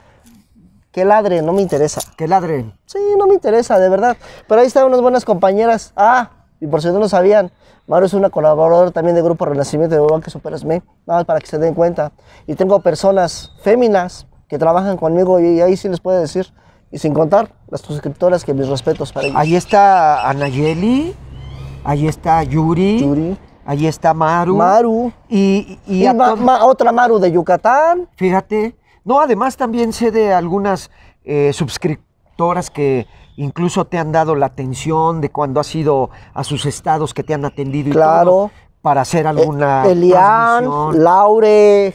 qué ladre, no me interesa. Qué ladre. Sí, no me interesa, de verdad. Pero ahí están unas buenas compañeras. Ah, y por si no lo sabían, Mario es una colaboradora también de Grupo Renacimiento de que Superas Me, nada más para que se den cuenta. Y tengo personas féminas que trabajan conmigo y ahí sí les puedo decir. Y sin contar las suscriptoras que mis respetos para ellos. Ahí está Anayeli, ahí está Yuri. Yuri. Ahí está Maru. Maru. Y, otra Maru de Yucatán. Fíjate. No, además también sé de algunas eh, suscriptoras que incluso te han dado la atención de cuando has ido a sus estados que te han atendido y claro. para hacer e, alguna. Elian, Laure,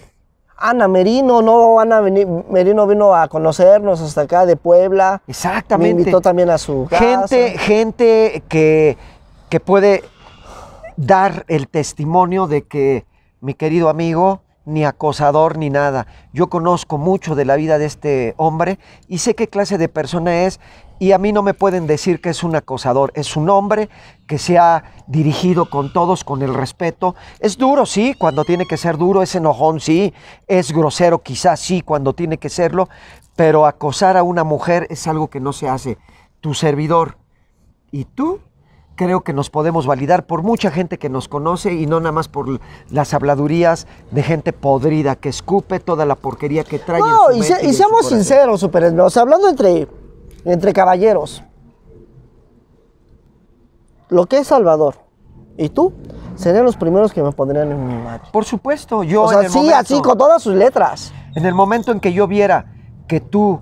Ana Merino, no, Ana Merino vino a conocernos hasta acá de Puebla. Exactamente. Me invitó también a su Gente, gente que, que puede dar el testimonio de que mi querido amigo, ni acosador ni nada. Yo conozco mucho de la vida de este hombre y sé qué clase de persona es y a mí no me pueden decir que es un acosador. Es un hombre que se ha dirigido con todos con el respeto. Es duro, sí, cuando tiene que ser duro, es enojón, sí. Es grosero, quizás sí, cuando tiene que serlo. Pero acosar a una mujer es algo que no se hace. Tu servidor y tú creo que nos podemos validar por mucha gente que nos conoce y no nada más por las habladurías de gente podrida que escupe toda la porquería que trae. No, y, seamos sinceros, super, o sea, hablando entre, entre caballeros, lo que es Salvador y tú serían los primeros que me pondrían en mi madre. Por supuesto, yo. O sea, sí, así, con todas sus letras. En el momento en que yo viera que tú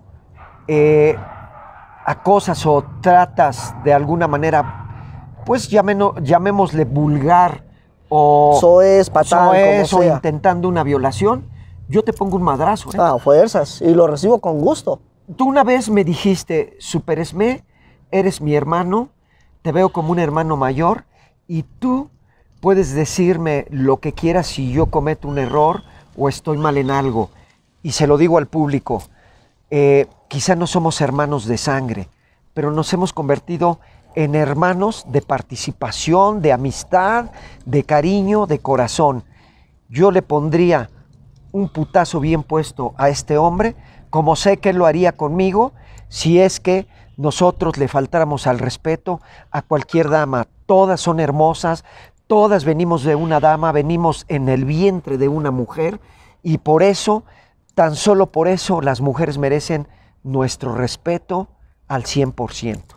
eh, acosas o tratas de alguna manera pues llamémosle vulgar o soez, patán, o intentando una violación, yo te pongo un madrazo. ¿eh? Ah, fuerzas, y lo recibo con gusto. Tú una vez me dijiste, Superesme, eres mi hermano, te veo como un hermano mayor, y tú puedes decirme lo que quieras si yo cometo un error o estoy mal en algo. Y se lo digo al público, eh, quizá no somos hermanos de sangre, pero nos hemos convertido en hermanos de participación, de amistad, de cariño, de corazón. Yo le pondría un putazo bien puesto a este hombre, como sé que él lo haría conmigo, si es que nosotros le faltáramos al respeto a cualquier dama. Todas son hermosas, todas venimos de una dama, venimos en el vientre de una mujer y por eso, tan solo por eso, las mujeres merecen nuestro respeto al 100%.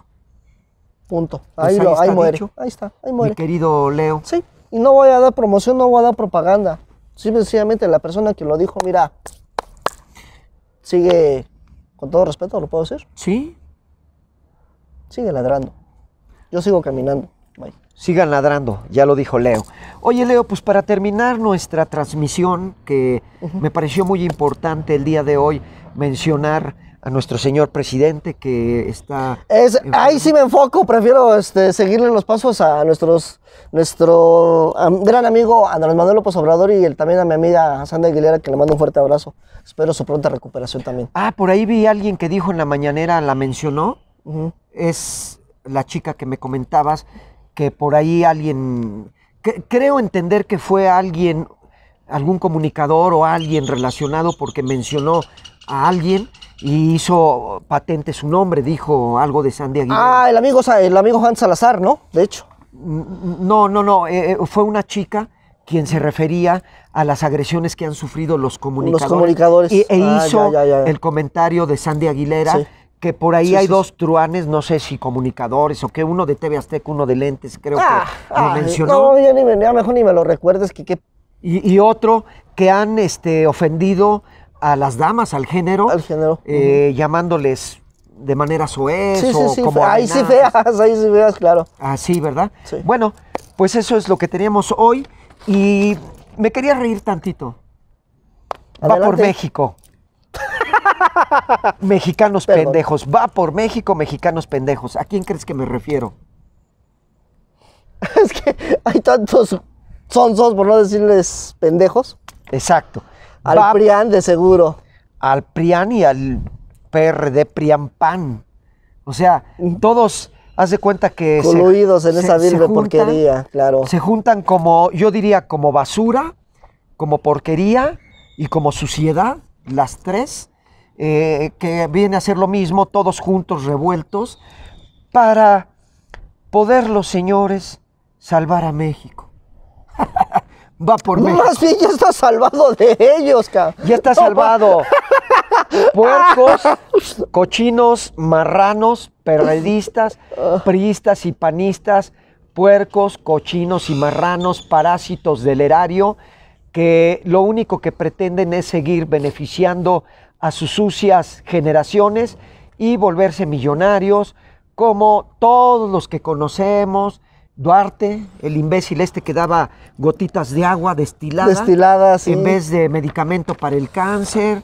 Punto. Pues ahí, lo, ahí muere. ahí está, ahí muere. Mi querido Leo. Sí, y no voy a dar promoción, no voy a dar propaganda. sencillamente la persona que lo dijo, mira, sigue, con todo respeto, ¿lo puedo decir? Sí. Sigue ladrando. Yo sigo caminando. Sigan ladrando, ya lo dijo Leo. Oye Leo, pues para terminar nuestra transmisión, que me pareció muy importante el día de hoy mencionar a nuestro señor presidente que está... ahí sí me enfoco, prefiero este, seguirle los pasos a nuestros, nuestro gran amigo Andrés Manuel López Obrador y también a mi amiga Sandra Aguilera, que le mando un fuerte abrazo. Espero su pronta recuperación también. Ah, por ahí vi a alguien que dijo en la mañanera, la mencionó, es la chica que me comentabas, que por ahí alguien... creo entender que fue alguien, algún comunicador o alguien relacionado porque mencionó a alguien y hizo patente su nombre, dijo algo de Sandy Aguilera. Ah, el amigo, el amigo Juan Salazar, ¿no? De hecho. Mm, no, no, no, eh, eh, fue una chica quien se refería a las agresiones que han sufrido los comunicadores. comunicadores. Y, e ah, hizo el comentario de Sandy Aguilera, que por ahí hay dos truanes, no sé si comunicadores o qué. uno de TV Azteca, uno de Lentes, creo que ah, lo mencionó. No, ya, ni, mejor ni me lo recuerdes, que, Y, otro que han este, ofendido a las damas, al género, al género. Eh, llamándoles de manera soez como ahí sí feas, ahí sí feas, claro. Así, ¿verdad? Bueno, pues eso es lo que teníamos hoy y me quería reír tantito. Va por México. mexicanos pendejos. Va por México, mexicanos pendejos. ¿A quién crees que me refiero? es que hay tantos sonsos, por no decirles pendejos. Exacto. Al PRIAN de seguro. Al PRIAN y al PRD PRIAN PAN. O sea, mm. todos, haz de cuenta que... Coluidos en esa virgen porquería, claro. Se juntan como, yo diría, como basura, como porquería y como suciedad, las tres, eh, que viene a ser lo mismo, todos juntos, revueltos, para poder los señores salvar a México. va por Más bien ya está salvado de ellos, cabrón. Ya está salvado. Puercos, cochinos, marranos, perredistas, priistas y panistas, puercos, cochinos y marranos, parásitos del erario, que lo único que pretenden es seguir beneficiando a sus sucias generaciones y volverse millonarios, como todos los que conocemos, Duarte, el imbécil este que daba gotitas de agua destilada, destiladas en vez de medicamento para el cáncer,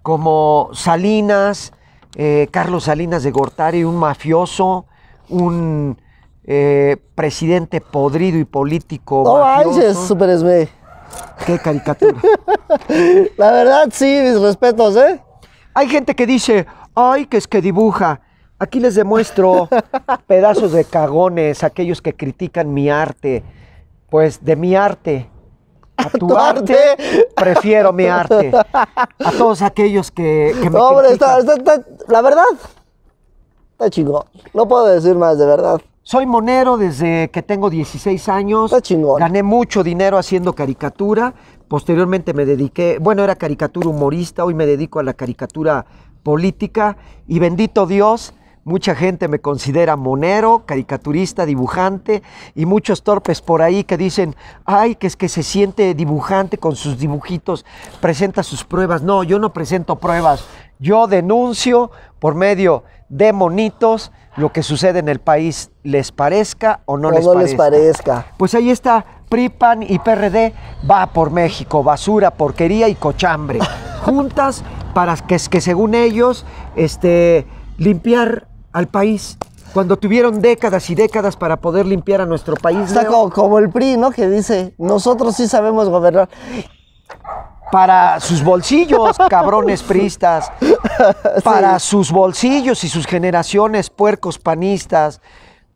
como Salinas, eh, Carlos Salinas de Gortari, un mafioso, un eh, presidente podrido y político. No es super esme. Qué caricatura. La verdad, sí, mis respetos, ¿eh? Hay gente que dice, ay, que es que dibuja. Aquí les demuestro pedazos de cagones, aquellos que critican mi arte. Pues de mi arte a tu, arte? prefiero mi arte. A todos aquellos que, que me Hombre, está, está, la verdad, está chingón. No puedo decir más, de verdad. Soy monero desde que tengo 16 años. Está chingón. Gané mucho dinero haciendo caricatura. Posteriormente me dediqué, bueno, era caricatura humorista, hoy me dedico a la caricatura política y bendito Dios Mucha gente me considera monero, caricaturista, dibujante y muchos torpes por ahí que dicen, ay, que es que se siente dibujante con sus dibujitos, presenta sus pruebas. No, yo no presento pruebas. Yo denuncio por medio de monitos lo que sucede en el país, les parezca o no, les, parezca. les parezca. Pues ahí está, PRIPAN y PRD va por México, basura, porquería y cochambre. Juntas para que, que según ellos, este, limpiar al país cuando tuvieron décadas y décadas para poder limpiar a nuestro país. Está como, el PRI, ¿no? Que dice, nosotros sí sabemos gobernar. Para sus bolsillos, cabrones pristas. Para sus bolsillos y sus generaciones, puercos panistas.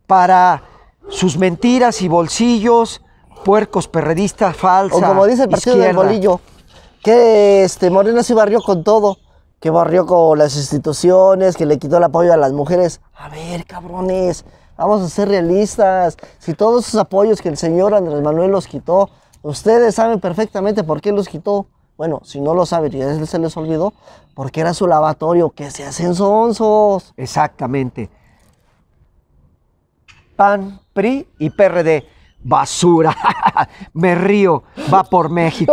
Para sus mentiras y bolsillos, puercos perredistas falsos, O como dice el partido bolillo, que este, Morena se barrió con todo que barrió con las instituciones, que le quitó el apoyo a las mujeres. A ver, cabrones, vamos a ser realistas. Si todos esos apoyos que el señor Andrés Manuel los quitó, ustedes saben perfectamente por qué los quitó. Bueno, si no lo saben, él se les olvidó, porque era su lavatorio, que se hacen sonsos. Exactamente. PAN, PRI y PRD basura. Me río, va por México.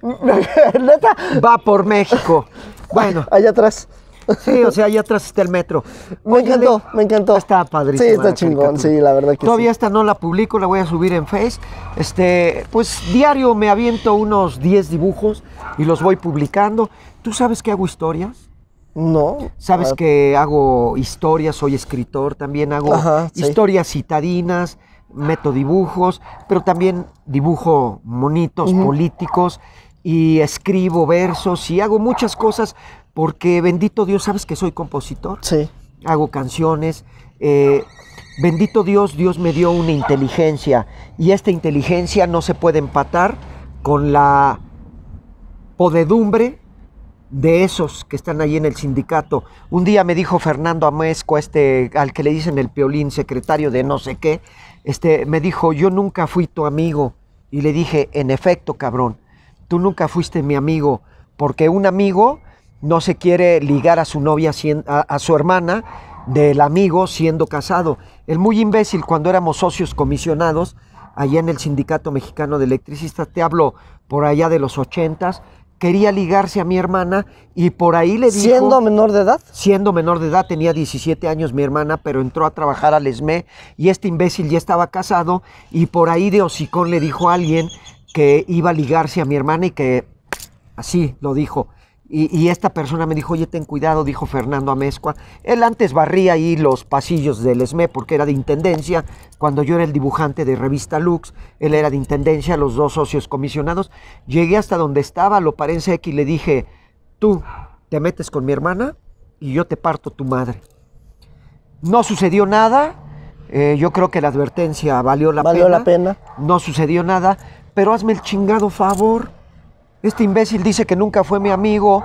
No neta. Va por México. Bueno. Allá atrás. Sí, o sea, allá atrás está el metro. Me encantó, me encantó. Está padrísimo. Sí, está chingón, sí, la verdad que Todavía esta no la publico, la voy a subir en Face. Este, pues diario me aviento unos 10 dibujos y los voy publicando. ¿Tú sabes que hago historias? No. Sabes ah. que hago historias, soy escritor, también hago historias citadinas meto dibujos, pero también dibujo monitos políticos y escribo versos y hago muchas cosas porque bendito Dios, sabes que soy compositor. Sí. Hago canciones. Eh, bendito Dios, Dios me dio una inteligencia y esta inteligencia no se puede empatar con la podedumbre de esos que están ahí en el sindicato. Un día me dijo Fernando Amesco, este, al que le dicen el piolín, secretario de no sé qué, este, me dijo, yo nunca fui tu amigo. Y le dije, en efecto, cabrón, tú nunca fuiste mi amigo, porque un amigo no se quiere ligar a su novia, a, a su hermana, del amigo siendo casado. El muy imbécil, cuando éramos socios comisionados, allá en el Sindicato Mexicano de Electricistas, te hablo por allá de los ochentas, quería ligarse a mi hermana y por ahí le dijo... ¿Siendo menor de edad? Siendo menor de edad, tenía 17 años mi hermana, pero entró a trabajar al ESME y este imbécil ya estaba casado y por ahí de hocicón le dijo a alguien que iba a ligarse a mi hermana y que así lo dijo. Y, esta persona me dijo, oye, ten cuidado, dijo Fernando Amezcua. Él antes barría ahí los pasillos del SME porque era de intendencia. Cuando yo era el dibujante de revista Lux, él era de intendencia, los dos socios comisionados. Llegué hasta donde estaba Lo aquí e y le dije, tú te metes con mi hermana y yo te parto tu madre. No sucedió nada. Eh, yo creo que la advertencia valió la pena. Valió la pena. No sucedió nada. Pero hazme el chingado favor este imbécil dice que nunca fue mi amigo.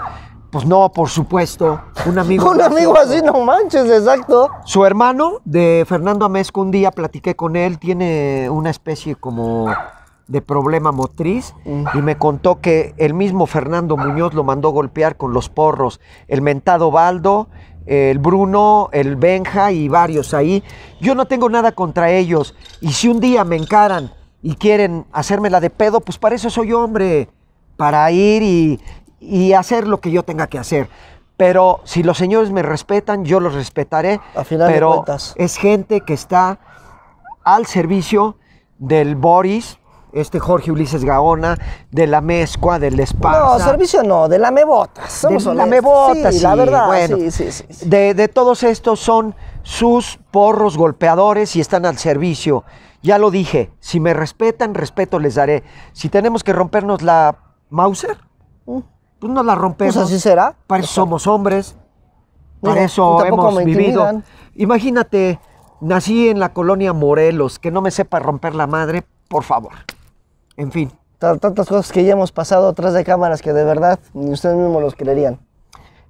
Pues no, por supuesto. Un amigo. un amigo así, no manches, exacto. Su hermano de Fernando Amesco, un día platiqué con él, tiene una especie como de problema motriz mm. y me contó que el mismo Fernando Muñoz lo mandó golpear con los porros, el mentado Baldo, el Bruno, el Benja y varios ahí. Yo no tengo nada contra ellos y si un día me encaran y quieren hacérmela de pedo, pues para eso soy hombre para ir y, hacer lo que yo tenga que hacer. Pero si los señores me respetan, yo los respetaré. A final pero de cuentas. es gente que está al servicio del Boris, este Jorge Ulises Gaona, de la Mezcua, del Esparza. No, servicio no, de la Mebotas. De la Mebotas, sí, la verdad. de, de, todos estos son sus porros golpeadores y están al servicio. Ya lo dije, si me respetan, respeto les daré. Si tenemos que rompernos la Mauser. Mm. pues no la rompemos. Pues así será. somos hombres. Para eso hemos vivido. Imagínate, nací en la colonia Morelos, que no me sepa romper la madre, por favor. En fin. Tantas cosas que ya hemos pasado atrás de cámaras que de verdad ni ustedes mismos los creerían.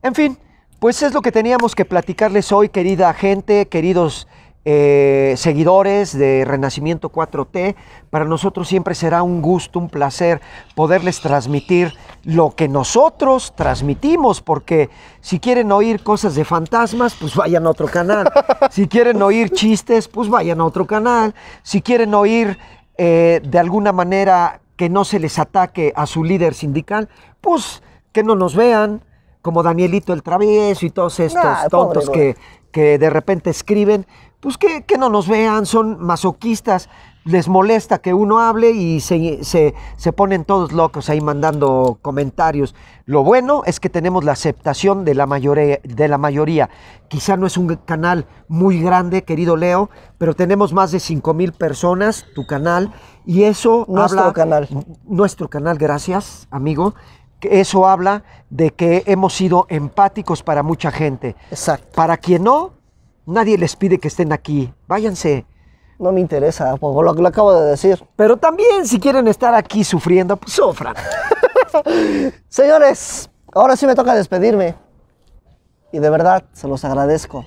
En fin, pues es lo que teníamos que platicarles hoy, querida gente, queridos eh, seguidores de Renacimiento 4T. Para nosotros siempre será un gusto, un placer poderles transmitir lo que nosotros transmitimos, porque si quieren oír cosas de fantasmas, pues vayan a otro canal. Si quieren oír chistes, pues vayan a otro canal. Si quieren oír eh, de alguna manera que no se les ataque a su líder sindical, pues que no nos vean, como Danielito el Travieso y todos estos tontos que de repente escriben, pues que, no nos vean, son masoquistas, les molesta que uno hable y se, se, ponen todos locos ahí mandando comentarios. Lo bueno es que tenemos la aceptación de la, mayoría, de la mayoría. Quizá no es un canal muy grande, querido Leo, pero tenemos más de 5 mil personas, tu canal, y eso nuestro canal. Nuestro canal, gracias, amigo. Eso habla de que hemos sido empáticos para mucha gente. Exacto. Para quien no, Nadie les pide que estén aquí. Váyanse. No me interesa, por lo que lo acabo de decir. Pero también si quieren estar aquí sufriendo, pues sufran. Señores, ahora sí me toca despedirme. Y de verdad, se los agradezco.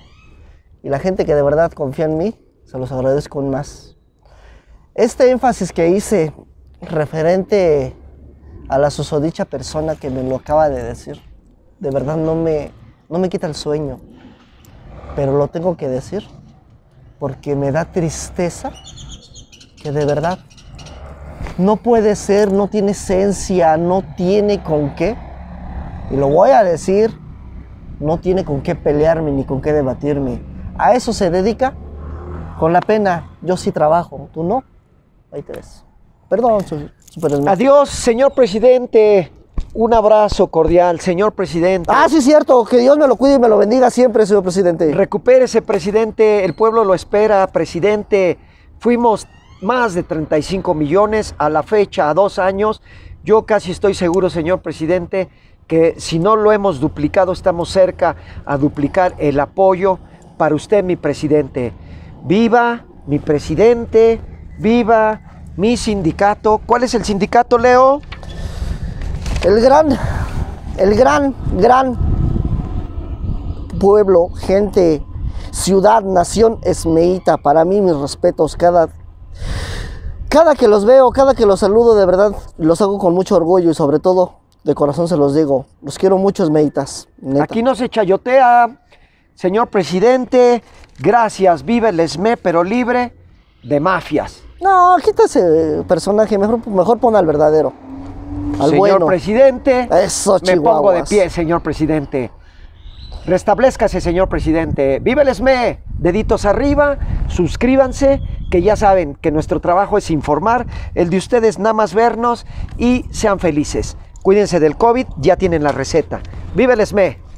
Y la gente que de verdad confía en mí, se los agradezco aún más. Este énfasis que hice referente a la susodicha persona que me lo acaba de decir, de verdad no me, no me quita el sueño pero lo tengo que decir porque me da tristeza que de verdad no puede ser, no tiene esencia, no tiene con qué. Y lo voy a decir, no tiene con qué pelearme ni con qué debatirme. A eso se dedica con la pena. Yo sí trabajo, tú no. Ahí te ves. Perdón, super Adiós, señor presidente. Un abrazo cordial, señor presidente. Ah, sí, es cierto. Que Dios me lo cuide y me lo bendiga siempre, señor presidente. Recupérese, presidente. El pueblo lo espera, presidente. Fuimos más de 35 millones a la fecha, a dos años. Yo casi estoy seguro, señor presidente, que si no lo hemos duplicado, estamos cerca a duplicar el apoyo para usted, mi presidente. Viva mi presidente, viva mi sindicato. ¿Cuál es el sindicato, Leo? El gran, el gran, gran pueblo, gente, ciudad, nación Esmeita, Para mí, mis respetos. Cada, cada que los veo, cada que los saludo, de verdad, los hago con mucho orgullo y sobre todo, de corazón se los digo. Los quiero mucho, esmeitas. Aquí no se chayotea, señor presidente. Gracias, vive el esme, pero libre de mafias. No, quítase eh, personaje, mejor, mejor pon al verdadero señor presidente. Me pongo de pie, señor presidente. Restablezcase, señor presidente. ¡Vive el e, Deditos arriba, suscríbanse, que ya saben que nuestro trabajo es informar, el de ustedes nada más vernos y sean felices. Cuídense del COVID, ya tienen la receta. ¡Vive el